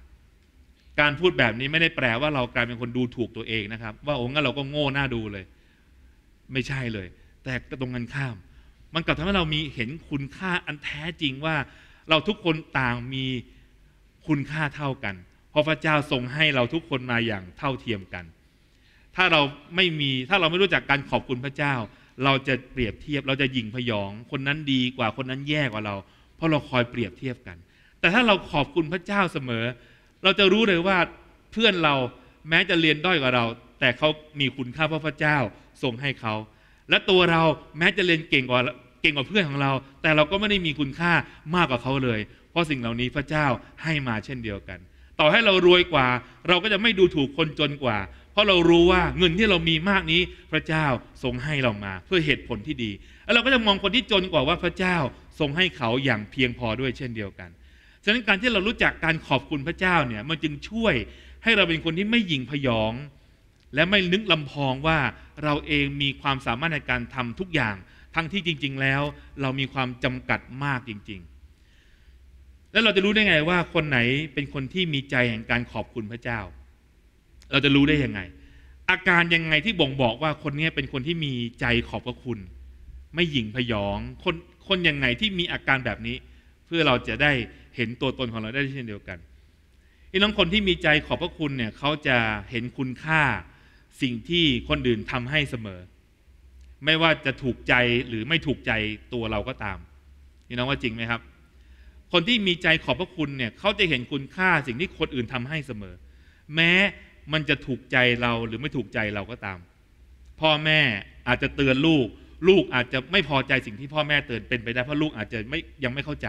การพูดแบบนี้ไม่ได้แปลว่าเรากลายเป็นคนดูถูกตัวเองนะครับ ว่าโอ้งั้นเราก็โง่หน้าดูเลย ไม่ใช่เลย แต่ตรงกันข้ามมันกลับทำให้เรามีเห็นคุณค่าอันแท้จริงว่าเราทุกคนต่างมีคุณค่าเท่ากันเพราะพระเจ้าทรงให้เราทุกคนมาอย่างเท่าเทียมกัน ถ้าเราไม่มีถ้าเราไม่รู้จักการขอบคุณพระเจ้า เราจะเปรียบเทียบเราจะหยิ่งพยอง คนนั้นดีกว่าคนนั้นแย่กว่าเรา เพราะเราคอยเปรียบเทียบกัน แต่ถ้าเราขอบคุณพระเจ้าเสมอ เราจะรู้เลยว่าเพื่อนเราแม้จะเรียนด้อยกว่าเรา แต่เขามีคุณค่าเพราะพระเจ้าทรงให้เขา และตัวเราแม้จะเรียนเก่งกว่าเก่งกว่าเพื่อนของเราแต่เราก็ไม่ได้มีคุณค่ามากกว่าเขาเลย เพราะสิ่งเหล่านี้พระเจ้าให้มาเช่นเดียวกัน ต่อให้เรารวยกว่าเราก็จะไม่ดูถูกคนจนกว่า เพราะเรารู้ว่าเงินที่เรามีมากนี้พระเจ้าทรงให้เรามาเพื่อเหตุผลที่ดีแล้วเราก็จะมองคนที่จนกว่าว่าพระเจ้าทรงให้เขาอย่างเพียงพอด้วยเช่นเดียวกันฉะนั้นการที่เรารู้จักการขอบคุณพระเจ้าเนี่ยมันจึงช่วยให้เราเป็นคนที่ไม่หยิ่งพยอง และไม่นึกลำพองว่าเราเองมีความสามารถในการทำทุกอย่างทั้งที่จริงๆแล้วเรามีความจำกัดมากจริง ๆ แล้วเราจะรู้ได้ไงว่าคนไหนเป็นคนที่มีใจแห่งการขอบคุณพระเจ้า เราจะรู้ได้ยังไง อาการยังไงที่บ่งบอกว่าคนนี้เป็นคนที่มีใจขอบพระคุณ ไม่หยิ่งพยอง คนคนยังไงที่มีอาการแบบนี้ เพื่อเราจะได้เห็นตัวตนของเราได้เช่นเดียวกันไอ้น้องคนที่มีใจขอบพระคุณเนี่ยเขาจะเห็นคุณค่าสิ่งที่คนอื่นทำให้เสมอเไม่ว่าจะถูกใจหรือไม่ถูกใจตัวเราก็ตามนี่น้องว่าจริงไหมครับ คนที่มีใจขอบพระคุณเนี่ยเขาจะเห็นคุณค่าสิ่งที่คนอื่นทำให้เสมอ แม้มันจะถูกใจเราหรือไม่ถูกใจเราก็ตาม พ่อแม่อาจจะเตือนลูก ลูกอาจจะไม่พอใจสิ่งที่พ่อแม่เตือนเป็นไปได้ เพราะลูกอาจจะไม่ยังไม่เข้าใจ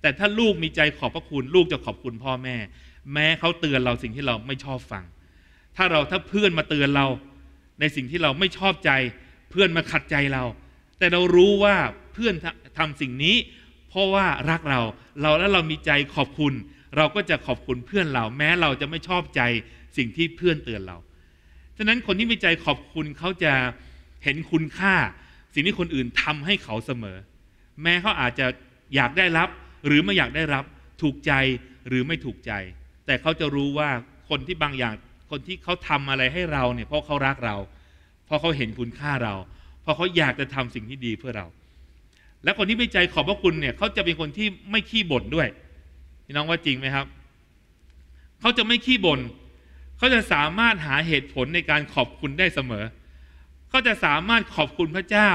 แต่ถ้าลูกมีใจขอบพระคุณ ลูกจะขอบคุณพ่อแม่ แม้เขาเตือนเราสิ่งที่เราไม่ชอบฟัง ถ้าเราถ้าเพื่อนมาเตือนเราในสิ่งที่เราไม่ชอบใจพื่อนมาขัดใจเรา แต่เรารู้ว่าเพื่อนทำสิ่งนี้ เพราะว่ารักเรา เราและเรามีใจขอบคุณ เราก็จะขอบคุณเพื่อนเรา แม้เราจะไม่ชอบใจสิ่งที่เพื่อนเตือนเราฉะนั้นคนที่มีใจขอบคุณเขาจะเห็นคุณค่า สิ่งที่คนอื่นทำให้เขาเสมอ แม้เขาอาจจะอยากได้รับ หรือไม่อยากได้รับถูกใจหรือไม่ถูกใจ แต่เขาจะรู้ว่าคนที่บางอย่างคนที่เขาทำอะไรให้เราเนี่ยเพราะเขารักเราพราะเขาเห็นคุณค่าเราเพราะเขาอยากจะทำสิ่งที่ดีเพื่อเรา และคนที่ไม่ใจขอบพระคุณเนี่ย เขาจะเป็นคนที่ไม่ขี้บ่นด้วยพี่น้องว่าจริงไหมครับ เขาจะไม่ขี้บน่น เขาจะสามารถหาเหตุผลในการขอบคุณได้เสมอ เขาจะสามารถขอบคุณพระเจ้า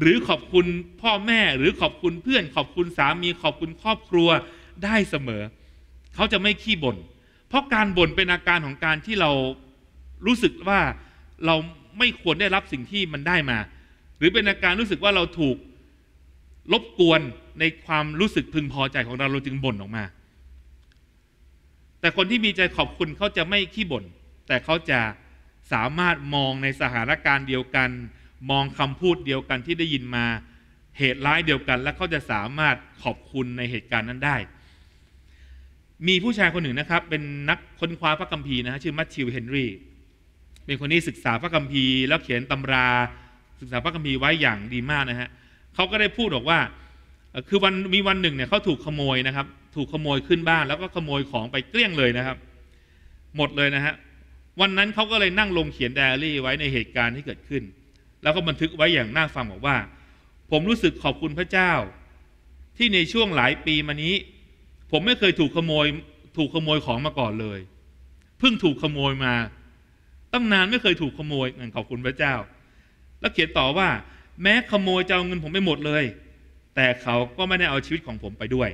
หรือขอบคุณพ่อแม่ หรือขอบคุณเพื่อน ขอบคุณสามี ขอบคุณครอบครัว ได้เสมอ เขาจะไม่ขี้บน่น เพราะการบ่นเป็นอาการของการที่เรารู้สึกว่าเราไม่ควรได้รับสิ่งที่มันได้มา หรือเป็นอาการรู้สึกว่าเราถูกลบกวนในความรู้สึกพึงพอใจของเราเราจึงบ่นออกมา แต่คนที่มีใจขอบคุณเขาจะไม่ขี้บ่นแต่เขาจะสามารถมองในสถานการณ์เดียวกัน มองคำพูดเดียวกันที่ได้ยินมาเหตุร้ายเดียวกัน และเขาจะสามารถขอบคุณในเหตุการณ์นั้นได้ มีผู้ชายคนหนึ่งนะครับ เป็นนักค้นคว้าพระคัมภีร์นะฮะชื่อมัตชิวเฮนรี่ป็นคนนี้ศึกษาพระคัมภีร์แล้วเขียนตำรา ศึกษาพระคัมภีร์ไว้อย่างดีมากนะฮะ เขาก็ได้พูดบอกว่าคือวันมีวันหนึ่งเนี่ยเขาถูกขโมยนะครับ ถูกขโมยขึ้นบ้านแล้วก็ขโมยของไปเกลี้ยงเลยนะครับ หมดเลยนะฮะวันนั้นเขาก็เลยนั่งลงเขียนไดอารี่ ไว้ในเหตุการณ์ที่เกิดขึ้น แล้วก็บันทึกไว้อย่างน่าฟังบอกว่า ผมรู้สึกขอบคุณพระเจ้าที่ในช่วงหลายปีมานี้ ผมไม่เคยถูกขโมย ถูกขโมยของมาก่อนเลยเพิ่งถูกขโมยมาตั้งนานไม่เคยถูกขโมยเงินขอบคุณพระเจ้าแล้วเขียนต่อว่า แม้ขโมยจะเอาเงินผมไปหมดเลย แต่เขาก็ไม่ได้เอาชีวิตของผมไปด้วย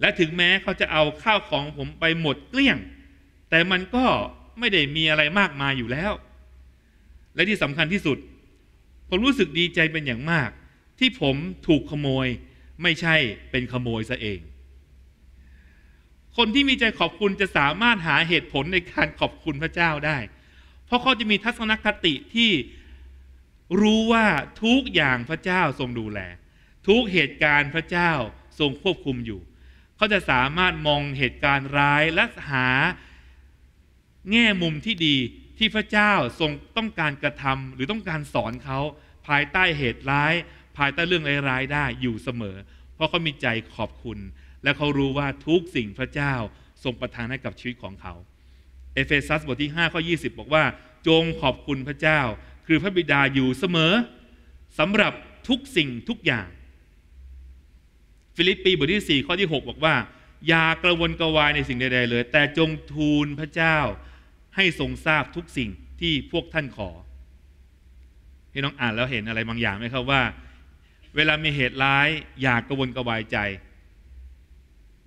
และถึงแม้เขาจะเอาข้าวของผมไปหมดเกลี้ยงแต่มันก็ไม่ได้มีอะไรมากมายอยู่แล้ว และที่สำคัญที่สุด ผมรู้สึกดีใจเป็นอย่างมาก ที่ผมถูกขโมยไม่ใช่เป็นขโมยซะเองคนที่มีใจขอบคุณจะสามารถหาเหตุผลในการขอบคุณพระเจ้าได้ เพราะเขาจะมีทัศนคติที่รู้ว่าทุกอย่างพระเจ้าทรงดูแลทุกเหตุการณ์พระเจ้าทรงควบคุมอยู่ เขาจะสามารถมองเหตุการณ์ร้ายและหาแง่มุมที่ดีที่พระเจ้าทรงต้องการกระทำ หรือต้องการสอนเขา ภายใต้เหตุร้าย ภายใต้เรื่องร้ายๆได้อยู่เสมอ เพราะเขามีใจขอบคุณและเขารู้ว่าทุกสิ่งพระเจ้า ทรงประทานให้กับชีวิตของเขา เอเฟซัสบทที่5ข้อ20 บอกว่า จงขอบคุณพระเจ้า คือพระบิดาอยู่เสมอ สำหรับทุกสิ่งทุกอย่าง ฟิลิปปีบทที่4ข้อที่6บอกว่า อย่ากระวนกระวายในสิ่งใดๆ เลย แต่จงทูลพระเจ้า ให้ทรงทราบทุกสิ่งที่พวกท่านขอ พี่น้องอ่านแล้วเห็นอะไรบางอย่างไหมครับว่า เวลามีเหตุร้ายอย่ากกระวนกระวายใจ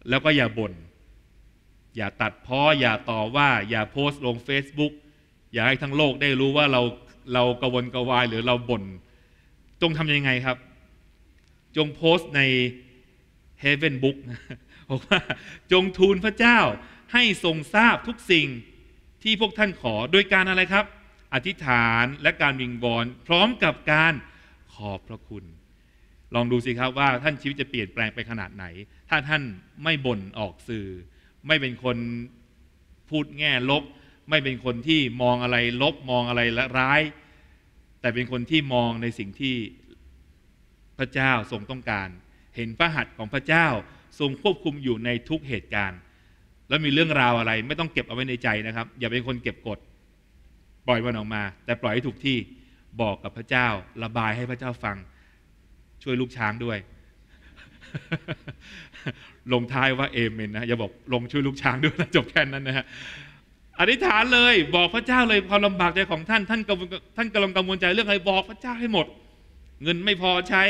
แล้วก็อย่าบน่น อย่าตัดพ้ออย่าต่อว่า อย่าโพสต์ลง Facebook อย่าให้ทั้งโลกได้รู้ว่าเราเรากระวนกระวายหรือเราบน่น จงทำยังไงครับ จงโพสต์ใน Heaven Book นะบอกว่า จงทูลพระเจ้า ให้ทรงทราบทุกสิ่งที่พวกท่านขอ โดยการอะไรครับ อธิษฐานและการวิงบอน พร้อมกับการขอบพระคุณลองดูสิครับว่าท่านชีวิตจะเปลี่ยนแปลงไปขนาดไหน ถ้าท่านไม่บ่นออกสื่อ ไม่เป็นคนพูดแง่ลบ ไม่เป็นคนที่มองอะไรลบมองอะไรละร้าย แต่เป็นคนที่มองในสิ่งที่พระเจ้าทรงต้องการ เห็นพระหัตถ์ของพระเจ้าทรงควบคุมอยู่ในทุกเหตุการณ์ แล้วมีเรื่องราวอะไรไม่ต้องเก็บเอาไว้ในใจนะครับอย่าเป็นคนเก็บกดปล่อยมันออกมา แต่ปล่อยให้ถูกที่บอกกับพระเจ้าระบายให้พระเจ้าฟังช่วยลูกช้างด้วย ลงท้ายว่าเอเมนนะอย่าบอก ลงช่วยลูกช้างด้วยนะจบแค่นั้นนะฮะอธิษฐานเลย บอกพระเจ้าเลยความลำบากใจของท่านท่านกำลังท่านกำลังกังวลใจเรื่องอะไรบอกพระเจ้าให้หมด เงินไม่พอใช้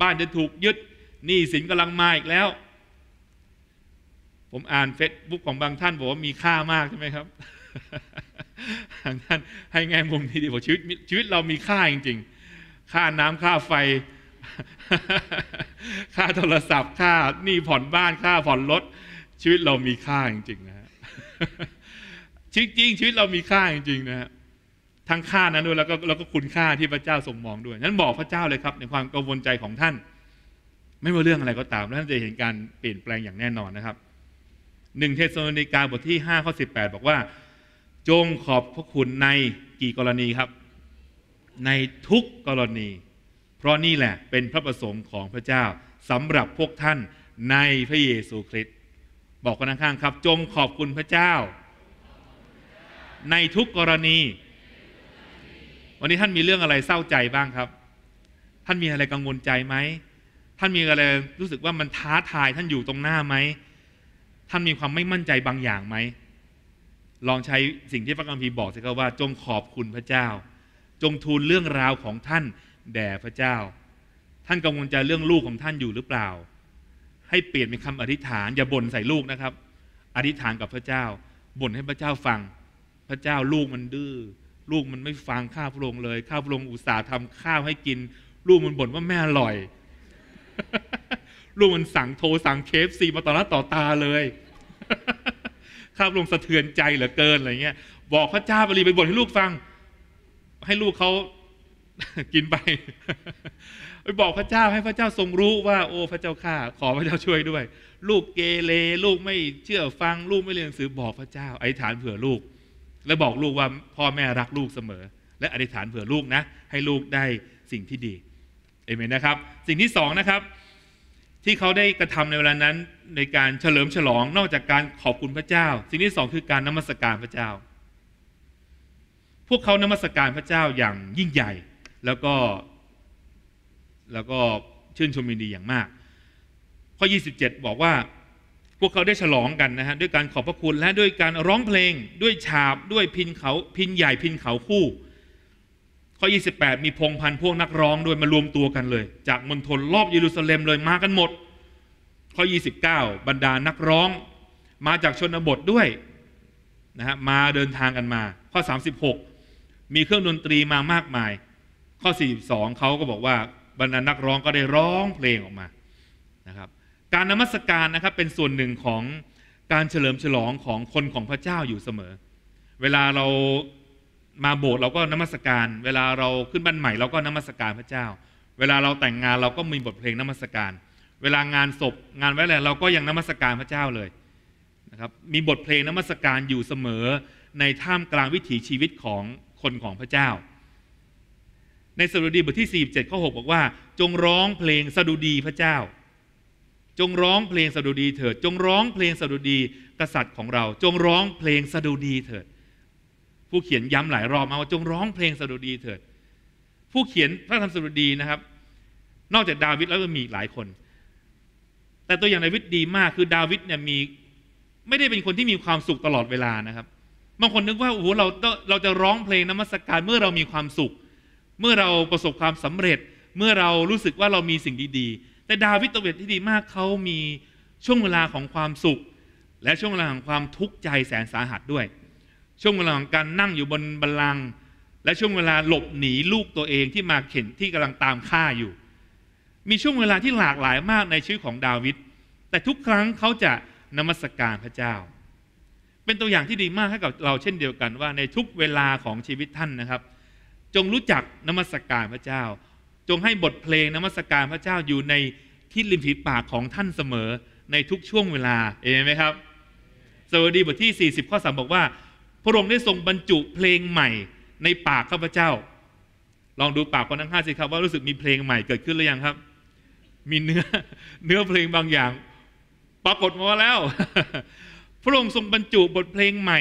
บ้านจะถูกยึดหนี้สินกำลังมาอีกแล้ว ผมอ่านเฟซบุ๊กของบางท่านบอกว่ามีค่ามากใช่ไหมครับทางท่านให้แง่มุมนี้ดีบอกชีวิตชีวิตเรามีค่าจริงๆค่าน้ำค่าไฟค่าโทรศัพท์ค่านี่ผ่อนบ้านค่าผ่อนรถชีวิตเรามีค่าจริงๆนะฮะจริงๆชีวิตเรามีค่าจริงๆนะฮะทั้งค่านั้นด้วยแล้วก็แล้วก็คุณค่าที่พระเจ้าทรงมองด้วยนั้นบอกพระเจ้าเลยครับ ในความกังวลใจของท่านไม่ว่าเรื่องอะไรก็ตามท่านจะเห็นการเปลี่ยนแปลงอย่างแน่นอนนะครับ หนึ่งเทสโลนิกาบทที่ห้าข้อสิบแปดบอกว่าจงขอบพระคุณในกี่กรณีครับ ในทุกกรณีเพราะนี่แหละ เป็นพระประสงค์ของพระเจ้าสำหรับพวกท่านในพระเยซูคริสต์บอกคนข้างๆครับ จงขอบคุณพระเจ้า ในทุกกรณี วันนี้ท่านมีเรื่องอะไรเศร้าใจบ้างครับ ท่านมีอะไรกังวลใจไหมท่านมีอะไรรู้สึกว่ามันท้าทายท่านอยู่ตรงหน้าไหมท่านมีความไม่มั่นใจบางอย่างไหมลองใช้สิ่งที่พระคัมภีร์บอกสิครับว่า จงขอบคุณพระเจ้า จงทูลเรื่องราวของท่านแด่พระเจ้า ท่านกังวลใจเรื่องลูกของท่านอยู่หรือเปล่า ให้เปลี่ยนเป็นคำอธิษฐาน อย่าบ่นใส่ลูกนะครับ อธิษฐานกับพระเจ้าบ่นให้พระเจ้าฟัง พระเจ้าลูกมันดื้อลูกมันไม่ฟังข้าวพระองค์เลย ข้าวพระองค์อุตส่าห์ทำข้าวให้กิน ลูกมันบ่นว่าแม่อร่อย ลูกมันสั่งโทรสั่ง เคฟซีมาต่อหน้าต่อตาเลย ข้าพระองค์สะเทือนใจเหลือเกินอะไรเงี้ยบอกพระเจ้าบรีไปบ่นให้ลูกฟัง ให้ลูกเขากินไปไปบอกพระเจ้าให้พระเจ้าทรงรู้ว่า โอ้พระเจ้าข้าขอพระเจ้าช่วยด้วย ลูกเกเรลูกไม่เชื่อฟัง ลูกไม่เรียนหนังสือบอกพระเจ้าอธิษฐานเผื่อลูก แล้วบอกลูกว่าพ่อแม่รักลูกเสมอ และอธิษฐานเผื่อลูกนะ ให้ลูกได้สิ่งที่ดีเอเมนนะครับ สิ่งที่สองนะครับ ที่เขาได้กระทำในเวลานั้น ในการเฉลิมฉลองนอกจากการขอบคุณพระเจ้า สิ่งที่สองคือการนมัสการพระเจ้า พวกเขานมัสการพระเจ้าอย่างยิ่งใหญ่แล้วก็ แล้วก็ชื่นชมยินดีอย่างมาก ข้อ 27 บอกว่าพวกเขาได้ฉลองกันนะฮะด้วยการขอบพระคุณและด้วยการร้องเพลงด้วยฉาบด้วยพินเขาพินใหญ่พินเขาคู่ ข้อ 28 มีพงพันพวกนักร้องด้วยมารวมตัวกันเลย จากมณฑลรอบเยรูซาเล็มเลยมากันหมด ข้อ29บรรดานักร้อง มาจากชนบทด้วยนะฮะมาเดินทางกันมา ข้อ36 มีเครื่องดนตรีมามากมายข้อ 42 เขาก็บอกว่า บรรดานักร้องก็ได้ร้องเพลงออกมานะครับการนมัสการนะครับเป็นส่วนหนึ่งของการเฉลิมฉลองของคนของพระเจ้าอยู่เสมอ เวลาเรามาโบสถ์เราก็นมัสการ เวลาเราขึ้นบ้านใหม่เราก็นมัสการพระเจ้า เวลาเราแต่งงานเราก็มีบทเพลงนมัสการ เวลางานศพงานไว้แล้วเราก็ยังนมัสการพระเจ้าเลยนะครับ มีบทเพลงนมัสการอยู่เสมอในท่ามกลางวิถีชีวิตของคนของพระเจ้าในสดุดีบทที่ 47 ข้อ 6 บอกว่า จงร้องเพลงสดุดีพระเจ้า จงร้องเพลงสดุดีเถิดจงร้องเพลงสดุดีกษัตริย์ของเรา จงร้องเพลงสดุดีเถิดผู้เขียนย้ำหลายรอบมาว่าจงร้องเพลงสดุดีเถิดผู้เขียนพระธรรมสดุดีนะครับ นอกจากดาวิดแล้วก็มีอีกหลายคน แต่ตัวอย่างดาวิดดีมากคือดาวิดเนี่ยมีไม่ได้เป็นคนที่มีความสุขตลอดเวลานะครับบางคนนึกว่าโอ้โหเราเราจะร้องเพลงนมัสการเมื่อเรามีความสุขเมื่อเราประสบความสำเร็จเมื่อเรารู้สึกว่าเรามีสิ่งดีๆ แต่ดาวิดตเวทที่ดีมากเขามีช่วงเวลาของความสุข และช่วงเวลาของความทุกข์ใจแสนสาหัสด้วย ช่วงเวลาของการนั่งอยู่บนบันลัง และช่วงเวลาหลบหนีลูกตัวเองที่มาเข็นที่กำลังตามฆ่าอยู่ มีช่วงเวลาที่หลากหลายมากในชีวิตของดาวิดแต่ทุกครั้งเขาจะนมัสการพระเจ้า เป็นตัวอย่างที่ดีมากให้กับเราเช่นเดียวกันว่าในทุกเวลาของชีวิตท่านนะครับจงรู้จักนมัสกการพระเจ้า จงให้บทเพลงนมัสกการพระเจ้าอยู่ในที่ริมฝีปากของท่านเสมอในทุกช่วงเวลาเองไหมครับ สวัสดีบทที่ 40 ข้อ 3 บอกว่า พระองค์ได้ทรงบรรจุเพลงใหม่ในปากข้าพเจ้า ลองดูปากคนทั้งห้าสิครับว่ารู้สึกมีเพลงใหม่เกิดขึ้นหรือยังครับมีเนื้อ เนื้อเพลงบางอย่าง ปรากฏมาแล้ว พระองค์ทรงบรรจุบทเพลงใหม่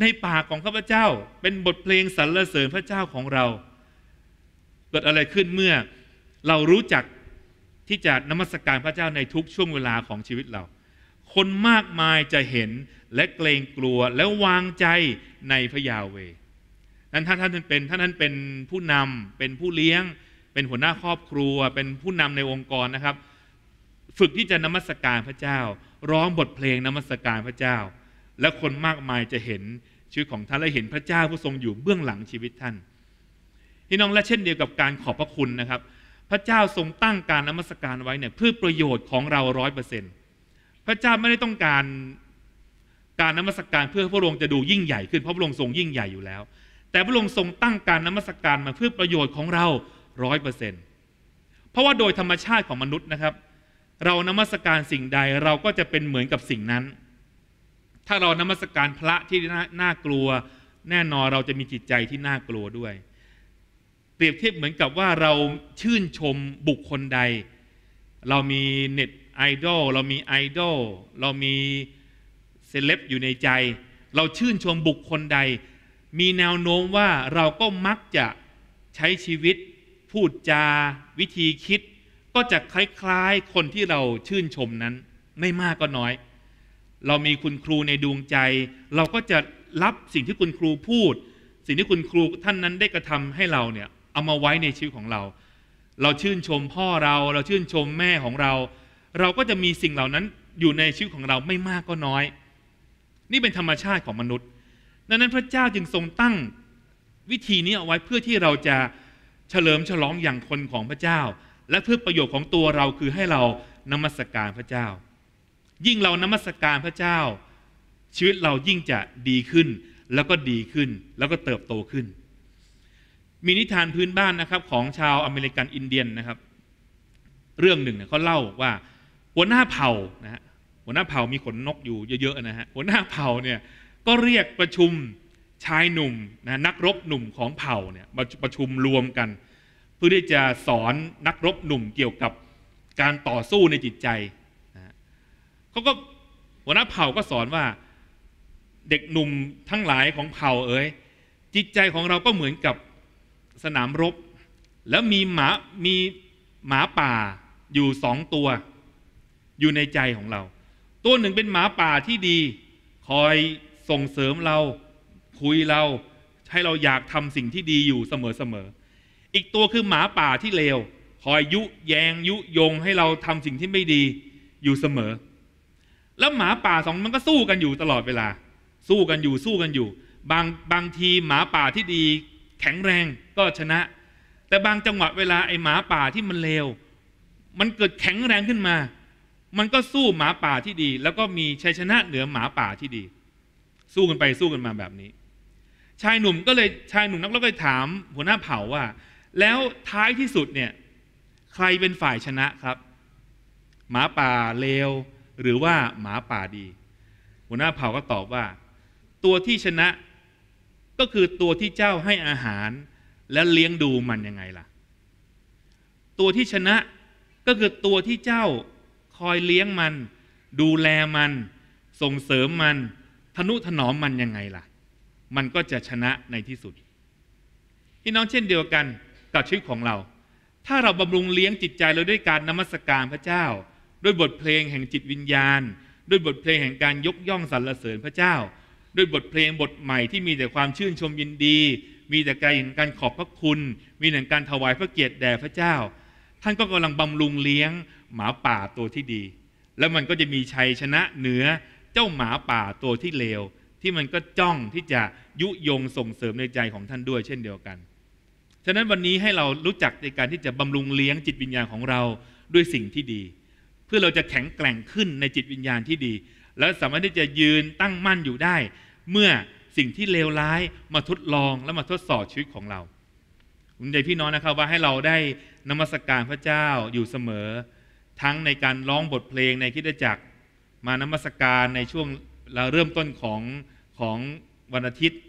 ในปากของข้าพเจ้าเป็นบทเพลงสรรเสริญพระเจ้าของเรา เกิดอะไรขึ้นเมื่อเรารู้จักที่จะนมัสการพระเจ้าในทุกช่วงเวลาของชีวิตเรา คนมากมายจะเห็นและเกรงกลัวและวางใจในพระยาเวนั้นถ้าท่านเป็นท่านท่านเป็นผู้นำเป็นผู้เลี้ยง เป็นหัวหน้าครอบครัว เป็นผู้นำในองค์กรนะครับ ฝึกที่จะนมัสการพระเจ้า ร้องบทเพลงนมัสการพระเจ้า และคนมากมายจะเห็นชีวิตของท่านและเห็นพระเจ้าผู้ทรงอยู่เบื้องหลังชีวิตท่านพี่น้องและเช่นเดียวกับการขอบพระคุณนะครับ พระเจ้าทรงตั้งการนมัสการไว้เนี่ยเพื่อประโยชน์ของเราร้อยเปอร์เซ็นต์พระเจ้าไม่ได้ต้องการการนมัสการเพื่อพระองค์จะดูยิ่งใหญ่ ขึ้นเพราะพระองค์ทรงยิ่งใหญ่อยู่แล้ว แต่พระองค์ทรงตั้งการนมัสการมาเพื่อประโยชน์ของเราร้อยเปอร์เซ็นต์เพราะว่าโดยธรรมชาติของมนุษย์นะครับ เรานมัสการสิ่งใดเราก็จะเป็นเหมือนกับสิ่งนั้นถ้าเรานมัสการพระที่น่ากลัวแน่นอนเราจะมีจิตใจที่น่ากลัวด้วย เปรียบเทียบเหมือนกับว่าเราชื่นชมบุคคลใด เรามีเน็ตไอดอลเรามีไอดอลเรามีเซเลบอยู่ในใจ เราชื่นชมบุคคลใด มีแนวโน้มว่าเราก็มักจะใช้ชีวิต พูดจา วิธีคิด ก็จะคล้าย ๆ คนที่เราชื่นชมนั้น ไม่มากก็น้อยเรามีคุณครูในดวงใจ เราก็จะรับสิ่งที่คุณครูพูด สิ่งที่คุณครูท่านนั้นได้กระทำให้เราเนี่ยเอามาไว้ในชีวิตของเรา เราชื่นชมพ่อเรา เราชื่นชมแม่ของเรา เราก็จะมีสิ่งเหล่านั้นอยู่ในชีวิตของเราไม่มากก็น้อย นี่เป็นธรรมชาติของมนุษย์ ดังนั้นพระเจ้าจึงทรงตั้ง วิธีนี้เอาไว้เพื่อที่เราจะเฉลิมฉลองอย่างคนของพระเจ้า และเพื่อประโยชน์ของตัวเราคือให้เรานมัสการพระเจ้ายิ่งเรานมัสการพระเจ้า ชีวิตเรายิ่งจะดีขึ้นแล้วก็ดีขึ้นแล้วก็เติบโตขึ้น มีนิทานพื้นบ้านนะครับ ของชาวอเมริกันอินเดียนนะครับ เรื่องหนึ่งเนี่ยเขาเล่าว่าหัวหน้าเผ่านะฮะหัวหน้าเผ่ามีขนนกอยู่เยอะๆนะฮะหัวหน้าเผ่าเนี่ยก็เรียกประชุมชายหนุ่มนะนักรบหนุ่มของเผ่าเนี่ยประชุมรวมกัน เพื่อที่จะสอนนักรบหนุ่มเกี่ยวกับการต่อสู้ในจิตใจเขาก็หัวหน้าเผ่าก็สอนว่าเด็กหนุ่มทั้งหลายของเผ่าเอ๋ยจิตใจของเราก็เหมือนกับสนามรบแล้วมีหมา มีหมา ป่าอยู่สองตัว อยู่ในใจของเรา ตัวหนึ่งเป็นหมาป่าที่ดี คอยส่งเสริมเรา คุยเราให้เราอยากทำสิ่งที่ดีอยู่เสมอ ๆ อีกตัวคือหมาป่าที่เลวคอยยุแยงยุ ยงให้เราทำสิ่งที่ไม่ดี อยู่เสมอแล้วหมาป่าสองมันก็สู้กันอยู่ตลอดเวลา สู้กันอยู่สู้กันอยู่ บางบางทีหมาป่าที่ดีแข็งแรงก็ชนะ แต่บางจังหวะเวลาไอหมาป่าที่มันเลวมันเกิดแข็งแรงขึ้นมา มันก็สู้หมาป่าที่ดี แล้วก็มีชัยชนะเหนือหมาป่าที่ดี สู้กันไปสู้กันมาแบบนี้ ชายหนุ่มก็เลยชายหนุ่มนักเ่าก็เลยถาม หัวหน้าเผ่าว่า แล้วท้ายที่สุดเนี่ยใครเป็นฝ่ายชนะครับ หมาป่าเลวหรือว่าหมาป่าดี หัวหน้าเผ่าก็ตอบว่า ตัวที่ชนะก็คือตัวที่เจ้าให้อาหารและเลี้ยงดูมันยังไงล่ะ ตัวที่ชนะก็คือตัวที่เจ้าคอยเลี้ยงมัน ดูแลมัน ส่งเสริมมัน ทนุถนอมมันยังไงล่ะ มันก็จะชนะในที่สุดพี่น้องเช่นเดียวกันกับชีวิตของเรา ถ้าเราบำรุงเลี้ยงจิตใจเราด้วยการนมัสการพระเจ้าด้วยบทเพลงแห่งจิตวิญญาณ ด้วยบทเพลงแห่งการยกย่องสรรเสริญพระเจ้า ด้วยบทเพลงบทใหม่ที่มีแต่ความชื่นชมยินดี มีแต่การแห่งการขอบพระคุณ มีแห่งการถวายพระเกียรติแด่พระเจ้า ท่านก็กำลังบำรุงเลี้ยงหมาป่าตัวที่ดี แล้วมันก็จะมีชัยชนะเหนือเจ้าหมาป่าตัวที่เลว ที่มันก็จ้องที่จะยุยงส่งเสริมในใจของท่านด้วยเช่นเดียวกัน ฉะนั้นวันนี้ให้เรารู้จักในการที่จะบำรุงเลี้ยงจิตวิญญาณของเราด้วยสิ่งที่ดีื่อเราจะแข็งแกร่งขึ้นในจิตวิญญาณที่ดี และสามารถที่จะยืนตั้งมั่นอยู่ได้ เมื่อสิ่งที่เลวร้ายมาทดลองและมาทดสอบชีวิตของเราคุณใจพี่น้องนะครับว่าให้เราได้นมัสกการพระเจ้าอยู่เสมอ ทั้งในการร้องบทเพลงในคิดจักร มานมัสกการในช่วงเราเริ่มต้นของของวันอาทิตย์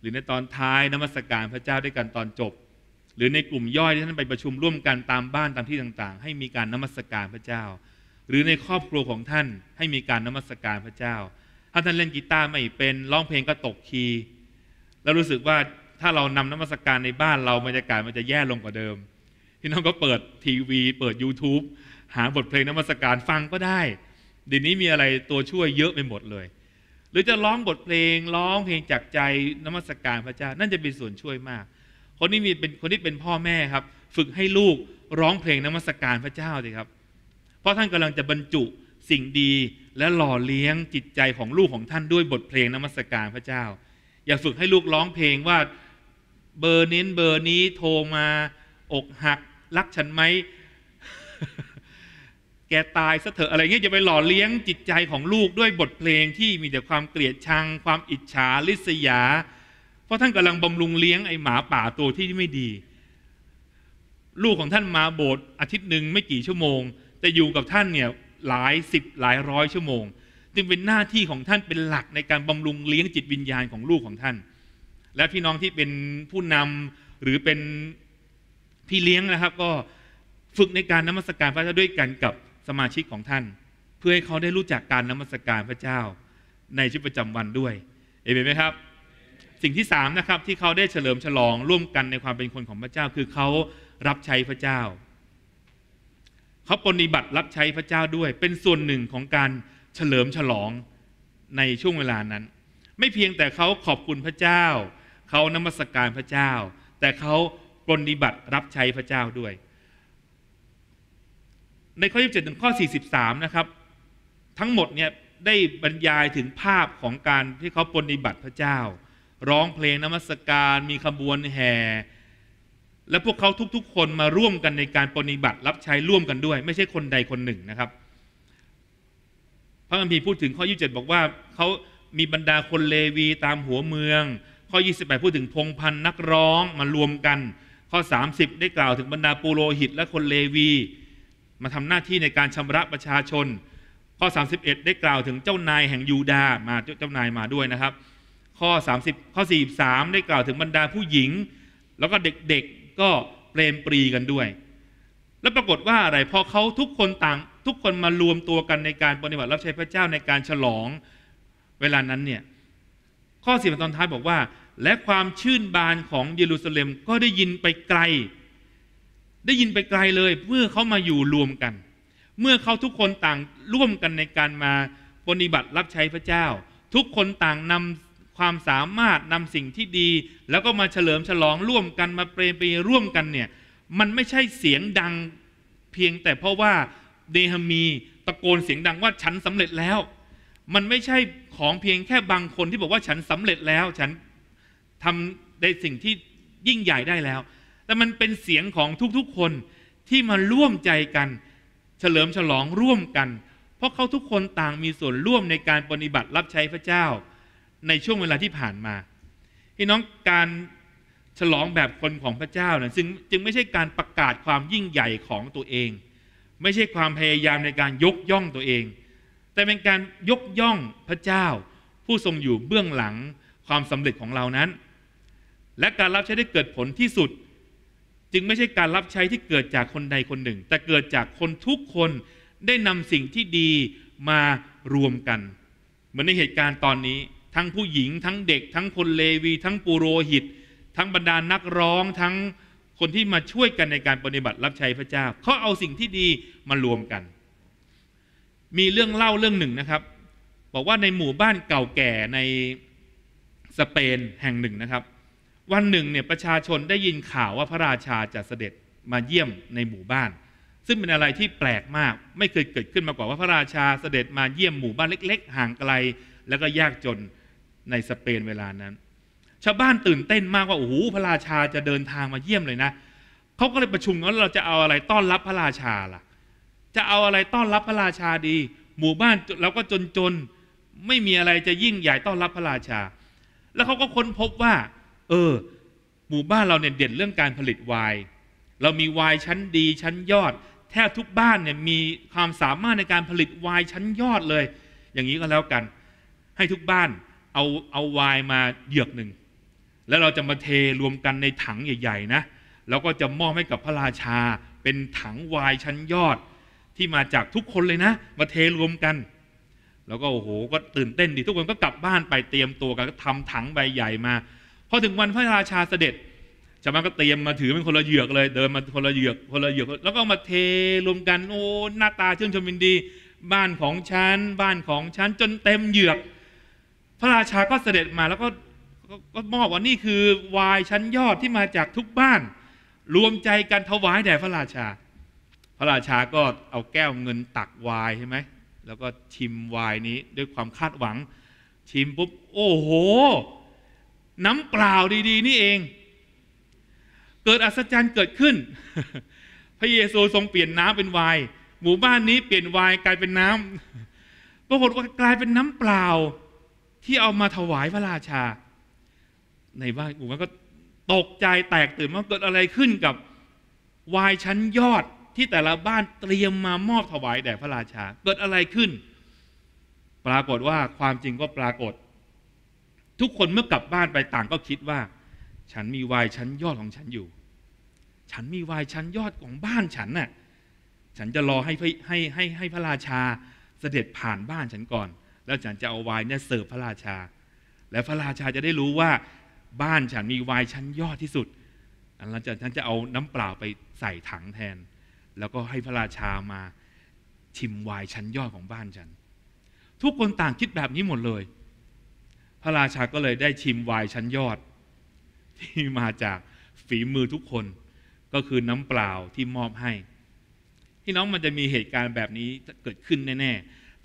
หรือในตอนท้ายนมัสกการพระเจ้าด้วยกันตอนจบ หรือในกลุ่มย่อยที่ท่านไปประชุมร่วมกันตามบ้านตามที่ต่างๆ ให้มีการนมัสกการพระเจ้าหรือในครอบครัวของท่านให้มีการนมัสการพระเจ้า ถ้าท่านเล่นกีตาร์ไม่เป็นร้องเพลงก็ตกคีย์แล้วรู้สึกว่าถ้าเรานำนมัสการในบ้านเราบรรยากาศมันจะแย่ลงกว่าเดิมพี่น้องก็เปิดทีวีเปิด YouTube หาบทเพลงนมัสการฟังก็ได้เดี๋ยวนี้มีอะไรตัวช่วยเยอะไปหมดเลย หรือจะร้องบทเพลงร้องเพลงจากใจนมัสการพระเจ้า นั่นจะเป็นส่วนช่วยมาก คนที่มีเป็นคนที่เป็นพ่อแม่ครับ ฝึกให้ลูกร้องเพลงนมัสการพระเจ้าสิครับราะท่านกำลังจะบรรจุสิ่งดีและหล่อเลี้ยงจิตใจของลูกของท่านด้วยบทเพลงนมัสการพระเจ้า อย่าฝึกให้ลูกร้องเพลงว่าเบอร์นี้เบอร์นี้ โทรมา อกหัก รักฉันไหมแกตายซะเถอะอะไรเงี้ยจะไปหล่อเลี้ยงจิตใจของลูกด้วยบทเพลงที่มีแต่ความเกลียดชัง ความอิจฉาลิษยา เพราะท่านกำลังบำรุงเลี้ยงไอหมาป่าตัวที่ไม่ดี ลูกของท่านมาโบสอาทิตย์หนึ่งไม่กี่ชั่วโมงแต่อยู่กับท่านเนี่ยหลายสิบหลายร้อยชั่วโมงจึงเป็นหน้าที่ของท่านเป็นหลักในการบำรุงเลี้ยงจิตวิญญาณของลูกของท่าน และพี่น้องที่เป็นผู้นำหรือเป็นพี่เลี้ยงนะครับก็ฝึกในการนมัสการพระเจ้าด้วยกันกับสมาชิกของท่าน เพื่อให้เขาได้รู้จักการนมัสการพระเจ้าในชีวิตประจำวันด้วยเอเมนไหมครับ สิ่งที่สามนะครับ ที่เขาได้เฉลิมฉลองร่วมกันในความเป็นคนของพระเจ้าคือเขารับใช้พระเจ้าเขาปฏิบัติรับใช้พระเจ้าด้วย เป็นส่วนหนึ่งของการเฉลิมฉลองในช่วงเวลานั้น ไม่เพียงแต่เขาขอบคุณพระเจ้า เขานมัสกการพระเจ้า แต่เขาปฏิบัติรับใช้พระเจ้าด้วย ในข้อ27ถึงข้อ 43 นะครับ ทั้งหมดเนี่ยได้บรรยายถึงภาพของการที่เขาปฏิบัติพระเจ้า ร้องเพลงนมัสกการ มีขบวนแห่และพวกเขาทุกๆ คนมาร่วมกันในการปฏิบัติรับใช้ร่วมกันด้วย ไม่ใช่คนใดคนหนึ่งนะครับพระคัมภีร์พูดถึงข้อ27บอกว่าเขามีบรรดาคนเลวีตามหัวเมือง ข้อ 28 พูดถึงพงพันนักร้องมารวมกัน ข้อ 30 ได้กล่าวถึงบรรดาปูโรหิตและคนเลวี มาทำหน้าที่ในการชำระประชาชน ข้อ 31 ได้กล่าวถึงเจ้านายแห่งยูดาห์มาเจ้านายมาด้วยนะครับ ข้อ30ข้อ43ได้กล่าวถึงบรรดาผู้หญิง แล้วก็เด็กๆก็เปรมปรีกันด้วย แล้วปรากฏว่าอะไร พอเขาทุกคนต่าง ทุกคนมารวมตัวกันในการปฏิบัติรับใช้พระเจ้าในการฉลอง เวลานั้นเนี่ยข้อสี่ตอนท้ายบอกว่า และความชื่นบานของเยรูซาเล็มก็ได้ยินไปไกล ได้ยินไปไกลเลยเมื่อเขามาอยู่รวมกัน เมื่อเขาทุกคนต่างร่วมกันในการมาปฏิบัติรับใช้พระเจ้า ทุกคนต่างนำความสามารถนำสิ่งที่ดี แล้วก็มาเฉลิมฉลองร่วมกันมาเปรมปรีร่วมกันเนี่ย มันไม่ใช่เสียงดังเพียงแต่เพราะว่าเดฮามีตะโกนเสียงดังว่าฉันสำเร็จแล้ว มันไม่ใช่ของเพียงแค่บางคนที่บอกว่าฉันสำเร็จแล้ว ฉันทำได้สิ่งที่ยิ่งใหญ่ได้แล้ว แต่มันเป็นเสียงของทุกๆคนที่มาร่วมใจกัน เฉลิมฉลองร่วมกัน เพราะเขาทุกคนต่างมีส่วนร่วมในการปฏิบัติรับใช้พระเจ้าในช่วงเวลาที่ผ่านมาพี่น้องการฉลองแบบคนของพระเจ้านะ่ยจึงจึงไม่ใช่การประกาศความยิ่งใหญ่ของตัวเอง ไม่ใช่ความพยายามในการยกย่องตัวเอง แต่เป็นการยกย่องพระเจ้า ผู้ทรงอยู่เบื้องหลังความสำเร็จของเรานั้น และการรับใช้ได้เกิดผลที่สุด จึงไม่ใช่การรับใช้ที่เกิดจากคนใดคนหนึ่ง แต่เกิดจากคนทุกคนได้นำสิ่งที่ดีมารวมกันเหมือนในเหตุการณ์ตอนนี้ทั้งผู้หญิงทั้งเด็กทั้งคนเลวี ทั้งปุโรหิต ทั้งบรรดานักร้องทั้งคนที่มาช่วยกันในการปฏิบัติรับใช้พระเจ้าเขาเอาสิ่งที่ดีมารวมกัน มีเรื่องเล่าเรื่องหนึ่งนะครับ บอกว่าในหมู่บ้านเก่าแก่ในสเปนแห่งหนึ่งนะครับ วันหนึ่งเนี่ยประชาชนได้ยินข่าวว่าพระราชาจะเสด็จมาเยี่ยมในหมู่บ้าน ซึ่งเป็นอะไรที่แปลกมากไม่เคยเกิดขึ้นมาก่อนว่าพระราชาเสด็จมาเยี่ยมหมู่บ้านเล็กๆห่างไกลแล้วก็ยากจนในสเปนเวลานั้น ชาวบ้านตื่นเต้นมากว่าโอ้โหพระราชาจะเดินทางมาเยี่ยมเลยนะเขาก็เลยประชุมว่าเราจะเอาอะไรต้อนรับพระราชาล่ะจะเอาอะไรต้อนรับพระราชาดี หมู่บ้านเราก็จน ๆ ไม่มีอะไรจะยิ่งใหญ่ต้อนรับพระราชา แล้วเขาก็ค้นพบว่า เออ หมู่บ้านเราเนี่ยเด่นเรื่องการผลิตไวน์เรามีไวน์ชั้นดี ชั้นยอด แทบทุกบ้านเนี่ยมีความสามารถในการผลิตไวน์ชั้นยอดเลย อย่างนี้ก็แล้วกัน ให้ทุกบ้านเอาเอาวายมาเหยือกหนึ่งแล้วเราจะมาเทรวมกันในถังใหญ่ๆนะ แล้วก็จะมอบให้กับพระราชาเป็นถังวายชั้นยอดที่มาจากทุกคนเลยนะมาเทรวมกัน แล้วก็โอ้โหก็ตื่นเต้นดีทุกคนก็กลับบ้านไปเตรียมตัวกันก็ทำถังใบใหญ่มาพอถึงวันพระราชาเสด็จชาวบ้านก็เตรียมมาถือเป็นคนละเหยือกเลย เดินมาคนละเหยือกคนละเหยือก แล้วก็มาเทรวมกัน โอ้หน้าตาชื่นชมยินดี บ้านของฉันบ้านของฉันจนเต็ม เหยือกพระราชาก็เสด็จมาแล้วก็ก็มอบว่านี่คือ วายชั้นยอดที่มาจากทุกบ้าน รวมใจกันถวายแด่พระราชา พระราชาก็เอาแก้วเงินตักวายใช่ไหม แล้วก็ชิมวายนี้ด้วยความคาดหวัง ชิมปุ๊บโอ้โห น้ำเปล่าดี ๆนี่เอง เกิดอัศจรรย์เกิดขึ้น พระเยซูทรงเปลี่ยนน้ำเป็นวายหมู่บ้านนี้ เปลี่ยนวายกลายเป็นน้ำปรากฏว่ากลายเป็นน้ำเปล่าที่เอามาถวายพระราชา ในบ้านกูมก็ตกใจแตกตื่นว่าเกิดอะไรขึ้นกับวายชั้นยอดที่แต่ละบ้านเตรียมมามอบถวายแด่พระราชา เกิดอะไรขึ้น ปรากฏว่าความจริงก็ปรากฏ ทุกคนเมื่อกลับบ้านไปต่างก็คิดว่า ฉันมีวายชั้นยอดของฉันอยู่ ฉันมีวายชั้นยอดของบ้านฉันน่ะฉันจะรอให้ให้ให้ให้พระราชาเสด็จผ่านบ้านฉันก่อนแล้วฉันจะเอาไวน์เนี่ยเสิร์ฟพระราชา และพระราชาจะได้รู้ว่า บ้านฉันมีไวน์ชั้นยอดที่สุดอันหลังจากฉันจะเอาน้ำเปล่าไปใส่ถังแทน แล้วก็ให้พระราชามาชิมไวน์ชั้นยอดของบ้านฉัน ทุกคนต่างคิดแบบนี้หมดเลย พระราชาก็เลยได้ชิมไวน์ชั้นยอด ที่มาจากฝีมือทุกคน ก็คือน้ำเปล่าที่มอบให้พี่น้องมันจะมีเหตุการณ์แบบนี้เกิดขึ้นแน่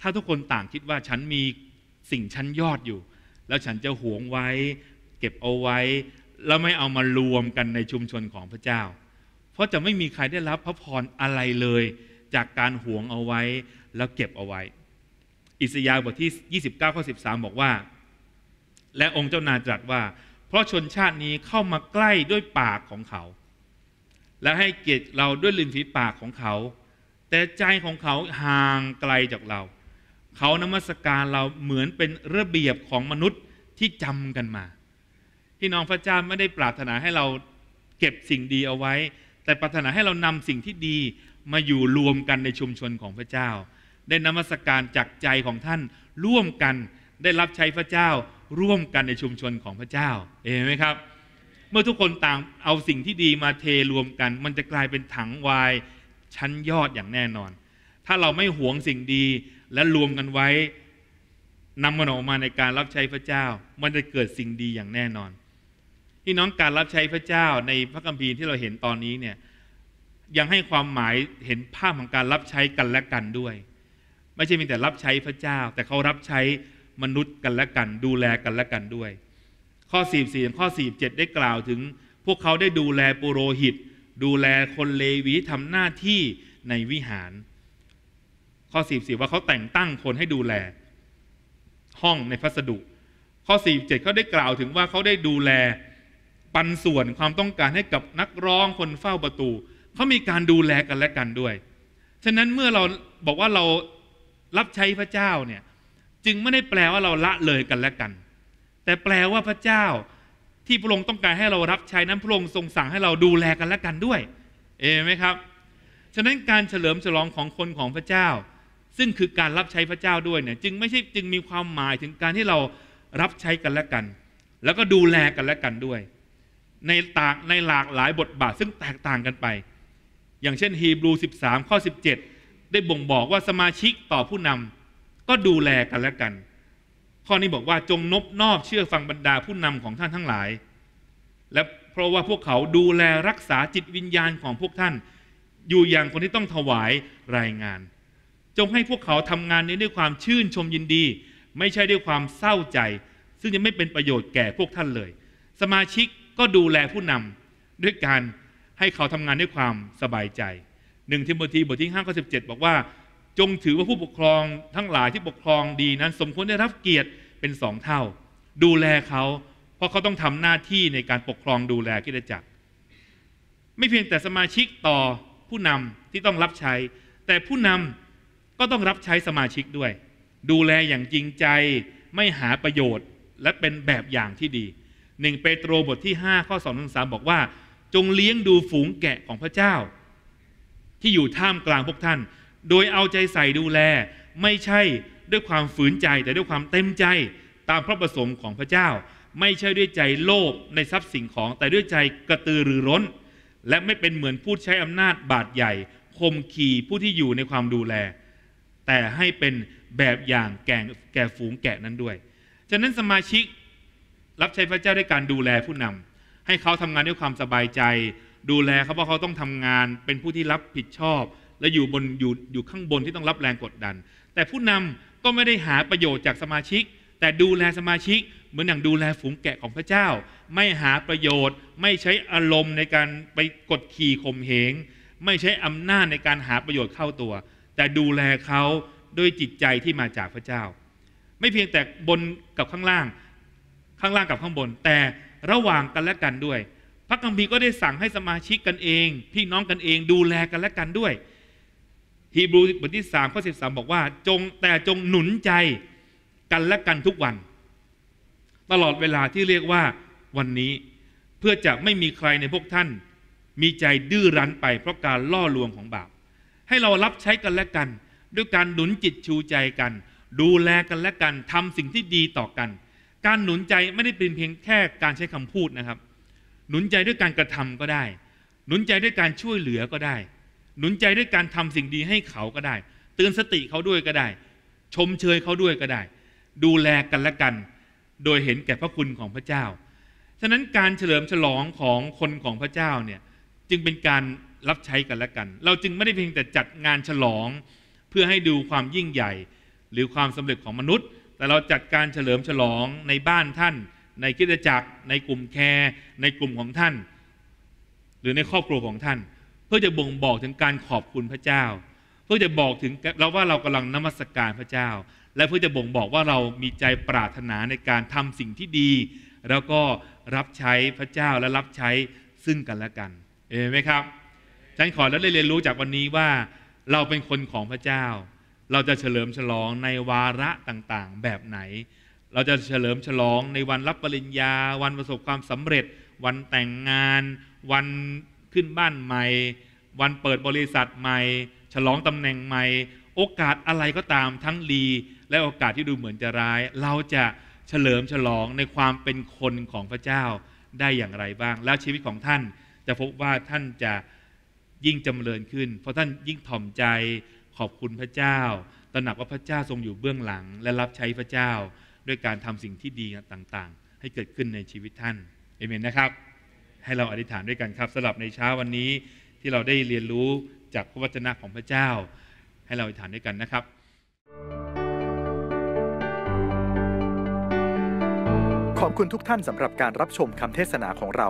ถ้าทุกคนต่างคิดว่าฉันมีสิ่งชั้นยอดอยู่ แล้วฉันจะหวงไว้เก็บเอาไว้ แล้วไม่เอามารวมกันในชุมชนของพระเจ้า เพราะจะไม่มีใครได้รับพระพรอะไรเลยจากการหวงเอาไว้แล้วเก็บเอาไว้ อิสยาห์บทที่ 29 ข้อ 13 บอกว่า และองค์เจ้านาจัดว่า เพราะชนชาตินี้เข้ามาใกล้ด้วยปากของเขา และให้เกียรติเราด้วยลินฝีปากของเขา แต่ใจของเขาห่างไกลจากเราเขานมัสการเราเหมือนเป็นระเบียบของมนุษย์ที่จำกันมา พี่น้องพระเจ้าไม่ได้ปรารถนาให้เราเก็บสิ่งดีเอาไว้ แต่ปรารถนาให้เรานำสิ่งที่ดีมาอยู่รวมกันในชุมชนของพระเจ้า ได้นมัสการจากใจของท่านร่วมกันได้รับใช้พระเจ้าร่วมกันในชุมชนของพระเจ้า เห็นไหมครับเมื่อทุกคนต่างเอาสิ่งที่ดีมาเทรวมกัน มันจะกลายเป็นถังวายชั้นยอดอย่างแน่นอน ถ้าเราไม่หวงสิ่งดีและรวมกันไว้นำมันออกมาในการรับใช้พระเจ้า มันจะเกิดสิ่งดีอย่างแน่นอนพี่น้องการรับใช้พระเจ้าในพระคัมภีร์ที่เราเห็นตอนนี้เนี่ยยังให้ความหมายเห็นภาพของการรับใช้กันและกันด้วย ไม่ใช่มีแต่รับใช้พระเจ้า แต่เขารับใช้มนุษย์กันและกัน ดูแลกันและกันด้วย ข้อ44ถึงข้อ47ได้กล่าวถึง พวกเขาได้ดูแลปุโรหิต ดูแลคนเลวีทำหน้าที่ในวิหารข้อ44ว่าเขาแต่งตั้งคนให้ดูแล ห้องในพัสดุ ข้อ47เขาได้กล่าวถึงว่าเขาได้ดูแลปันส่วนความต้องการให้กับนักร้องคนเฝ้าประตูเขามีการดูแลกันและกันด้วยฉะนั้นเมื่อเราบอกว่าเรารับใช้พระเจ้าเนี่ยจึงไม่ได้แปลว่าเราละเลยกันและกัน แต่แปลว่าพระเจ้าที่พระองค์ต้องการให้เรารับใช้นั้นพระองค์ทรงสั่งให้เราดูแลกันและกันด้วย เอไหมครับฉะนั้นการเฉลิมฉลองของคนของพระเจ้าซึ่งคือการรับใช้พระเจ้าด้วยเนี่ยจึงไม่ใช่จึงมีความหมายถึงการที่เรารับใช้กันและกัน แล้วก็ดูแลกันและกันด้วย ในต่างในหลากหลายบทบาทซึ่งแตกต่างกันไป อย่างเช่น ฮีบรู13ข้อ17 ได้บ่งบอกว่าสมาชิกต่อผู้นำ ก็ดูแลกันและกัน ข้อนี้บอกว่าจงนบนอบเชื่อฟังบรรดาผู้นำของท่านทั้งหลาย และเพราะว่าพวกเขาดูแลรักษาจิตวิญญาณของพวกท่าน อยู่อย่างคนที่ต้องถวายรายงานจงให้พวกเขาทำงานนี้ด้วยความชื่นชมยินดี ไม่ใช่ด้วยความเศร้าใจ ซึ่งจะไม่เป็นประโยชน์แก่พวกท่านเลย สมาชิกก็ดูแลผู้นำด้วยการให้เขาทำงานด้วยความสบายใจหนึ่งทิโมธีบทที่5ข้อสิบอกว่า จงถือว่าผู้ปกครองทั้งหลายที่ปกครองดีนั้นสมควรได้รับเกียรติเป็นสองเท่า ดูแลเขาเพราะเขาต้องทำหน้าที่ในการปกครองดูแลกิจจักรไม่เพียงแต่สมาชิกต่อผู้นำที่ต้องรับใช้ แต่ผู้นำก็ต้องรับใช้สมาชิกด้วย ดูแลอย่างจริงใจ ไม่หาประโยชน์และเป็นแบบอย่างที่ดีหนึ่งเปโตรบทที่ 5ข้อ2ถึงสบอกว่า จงเลี้ยงดูฝูงแกะของพระเจ้า ที่อยู่ท่ามกลางพวกท่าน โดยเอาใจใส่ดูแล ไม่ใช่ด้วยความฝืนใจแต่ด้วยความเต็มใจตามพระประสงค์ของพระเจ้า ไม่ใช่ด้วยใจโลภในทรัพย์สิ่งของแต่ด้วยใจกระตือรือร้น และไม่เป็นเหมือนผู้ใช้อำนาจบาดใหญ่ข่มขี่ผู้ที่อยู่ในความดูแลแต่ให้เป็นแบบอย่างแก่แก่ฝูงแกะนั้นด้วย ฉะนั้นสมาชิกรับใช้พระเจ้าด้วยการดูแลผู้นำให้เขาทำงานด้วยความสบายใจ ดูแลเขาเพราะเขาต้องทำงานเป็นผู้ที่รับผิดชอบ และอยู่บนอยู่อยู่ข้างบนที่ต้องรับแรงกดดัน แต่ผู้นำก็ไม่ได้หาประโยชน์จากสมาชิก แต่ดูแลสมาชิกเหมือนอย่างดูแลฝูงแกะของพระเจ้า ไม่หาประโยชน์ ไม่ใช้อารมณ์ในการไปกดขี่ข่มเหงไม่ใช้อำนาจในการหาประโยชน์เข้าตัวแต่ดูแลเขาด้วยจิตใจที่มาจากพระเจ้า ไม่เพียงแต่บนกับข้างล่าง ข้างล่างกับข้างบน แต่ระหว่างกันและกันด้วย พระคัมภีร์ก็ได้สั่งให้สมาชิกกันเอง พี่น้องกันเองดูแลกันและกันด้วยฮีบรูบทที่สามข้อสิบสามบอกว่า จงแต่จงหนุนใจกันและกันทุกวัน ตลอดเวลาที่เรียกว่าวันนี้เพื่อจะไม่มีใครในพวกท่าน มีใจดื้อรั้นไปเพราะการล่อลวงของบาปให้เรารับใช้กันและกัน ด้วยการหนุนจิตชูใจกัน ดูแลกันและกันทำสิ่งที่ดีต่อกัน การหนุนใจไม่ได้เป็นเพียงแค่การใช้คำพูดนะครับ หนุนใจด้วยการกระทำก็ได้ หนุนใจด้วยการช่วยเหลือก็ได้ หนุนใจด้วยการทำสิ่งดีให้เขาก็ได้เตือนสติเขาด้วยก็ได้ ชมเชยเขาด้วยก็ได้ ดูแลกันและกัน โดยเห็นแก่พระคุณของพระเจ้า ฉะนั้นการเฉลิมฉลองของคนของพระเจ้าเนี่ยจึงเป็นการรับใช้กันและกัน เราจึงไม่ได้เพียงแต่จัดงานฉลอง เพื่อให้ดูความยิ่งใหญ่ หรือความสำเร็จของมนุษย์ แต่เราจัดการเฉลิมฉลองในบ้านท่าน ในคิดจักรในกลุ่มแคร์ในกลุ่มของท่าน หรือในครอบครัวของท่าน เพื่อจะบ่งบอกถึงการขอบคุณพระเจ้า เพื่อจะบอกถึงเราว่าเรากำลังนมัสการพระเจ้า และเพื่อจะบ่งบอกว่าเรามีใจปรารถนาในการทำสิ่งที่ดี แล้วก็รับใช้พระเจ้าและรับใช้ซึ่งกันและกันเอไหมครับฉันขอแล้วได้เรียนรู้จากวันนี้ว่าเราเป็นคนของพระเจ้า เราจะเฉลิมฉลองในวาระต่างๆ แบบไหน เราจะเฉลิมฉลองในวันรับปริญญา วันประสบความสำเร็จ วันแต่งงาน วันขึ้นบ้านใหม่ วันเปิดบริษัทใหม่ ฉลองตำแหน่งใหม่ โอกาสอะไรก็ตามทั้งดีและโอกาสที่ดูเหมือนจะร้าย เราจะเฉลิมฉลองในความเป็นคนของพระเจ้าได้อย่างไรบ้าง แล้วชีวิตของท่านจะพบว่าท่านจะยิ่งจำเริญขึ้นเพราะท่านยิ่งถ่อมใจขอบคุณพระเจ้าตระหนักว่าพระเจ้าทรงอยู่เบื้องหลัง และรับใช้พระเจ้า ด้วยการทำสิ่งที่ดีต่างๆ ให้เกิดขึ้นในชีวิตท่านเอเมนนะครับ ให้เราอธิษฐานด้วยกันครับสำหรับในเช้าวันนี้ที่เราได้เรียนรู้จากพระวจนะของพระเจ้า ให้เราอธิษฐานด้วยกันนะครับ ขอบคุณทุกท่านสำหรับการรับชมคำเทศนาของเรา